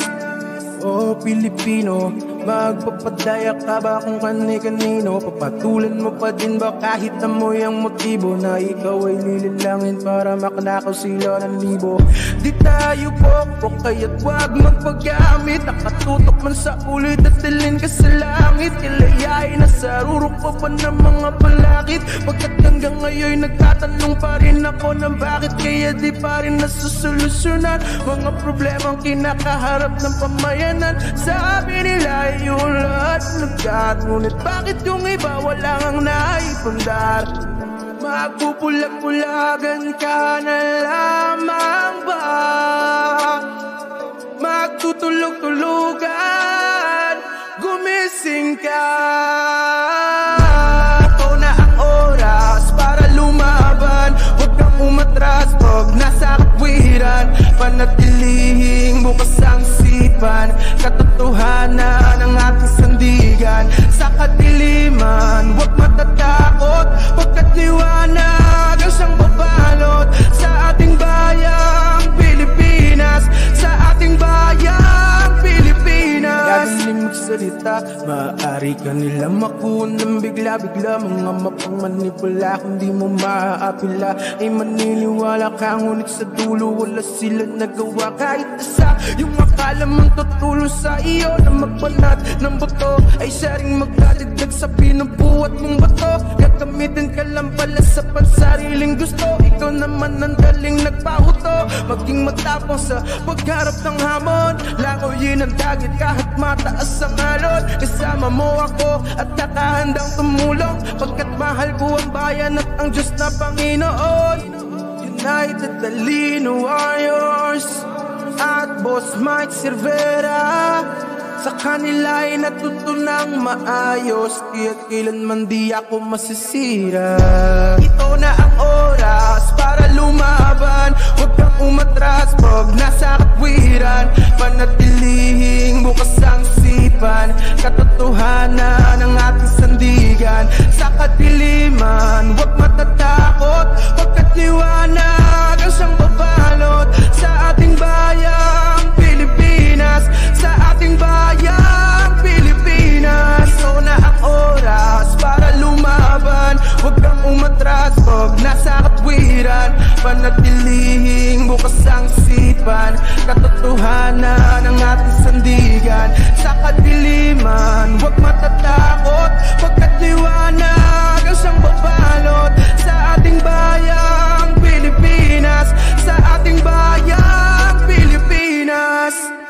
Oh Pilipino Magpapadaya ka ba kung kani-kanino Papatulan mo pa din ba kahit amoy ang motibo Na ikaw ay nililangin para makanakaw sila ng libo Di tayo pokpok kaya't wag magpagamit Nakatutok man sa ulit at tilin ka sa langit Kilayain na sa rurok pa pa ng mga palakit Pagkat hanggang ngayon nagtatanong pa rin ako ng bakit Kaya di pa rin nasusolusyonan Mga problemang kinakaharap ng pamayanan Sa pagkat Ngunit bakit yung iba wala ang naipundar Magpupulag-pulagan ka na lamang ba? Magtutulog-tulugan Gumising ka Ito na ang oras para lumaban Huwag kang umatras pag nasa katwiran Panatilihing bukas ang isipan Katotohanan ang ating sandigan Sa katiliman, huwag matatakot Pagkat liwanag ang siyang babalot Sa ating bayang Pilipinas Sa ating bayang Pilipinas Gagaling magsalita, maaari ka nila makuha ng bigla-bigla Mga mapangmanipula kung mo maaapila Ay maniniwala ka ngunit sa dulo wala sila nagawa kahit isa Yung Akala mong tutulong sa iyo na magbanat ng buto Ay sharing rin magdadagdag sa binubuhat mong bato Gagamitin ka lang pala sa pansariling gusto Ikaw naman ang daling nagpahuto Maging matapang sa pagharap ng hamon Lakawin ang dagit kahit mataas ang alon Kasama mo ako at nakahandang tumulong Pagkat mahal ko ang bayan at ang Diyos na Panginoon United, the lean, warriors at Boss Mike Cervera Sa kanila ay natutunang maayos Kaya kailanman di ako masisira Ito na ang oras oras para lumaban Huwag kang umatras pag nasa katwiran Panatilihing bukas ang sipan Katotohanan ang ating sandigan Sa katiliman, huwag matatakot Pagkat liwanag ang siyang babalot Sa ating bayang Pilipinas Sa ating bayang Pilipinas So na ang oras para lumaban Huwag kang umatras pag nasa katwiran Panatilihing bukas ang sipan Katotohanan ang ating sandigan Sa kadiliman huwag matatakot Pagkat liwanag ang siyang babalot Sa ating bayang Pilipinas Sa ating bayang Pilipinas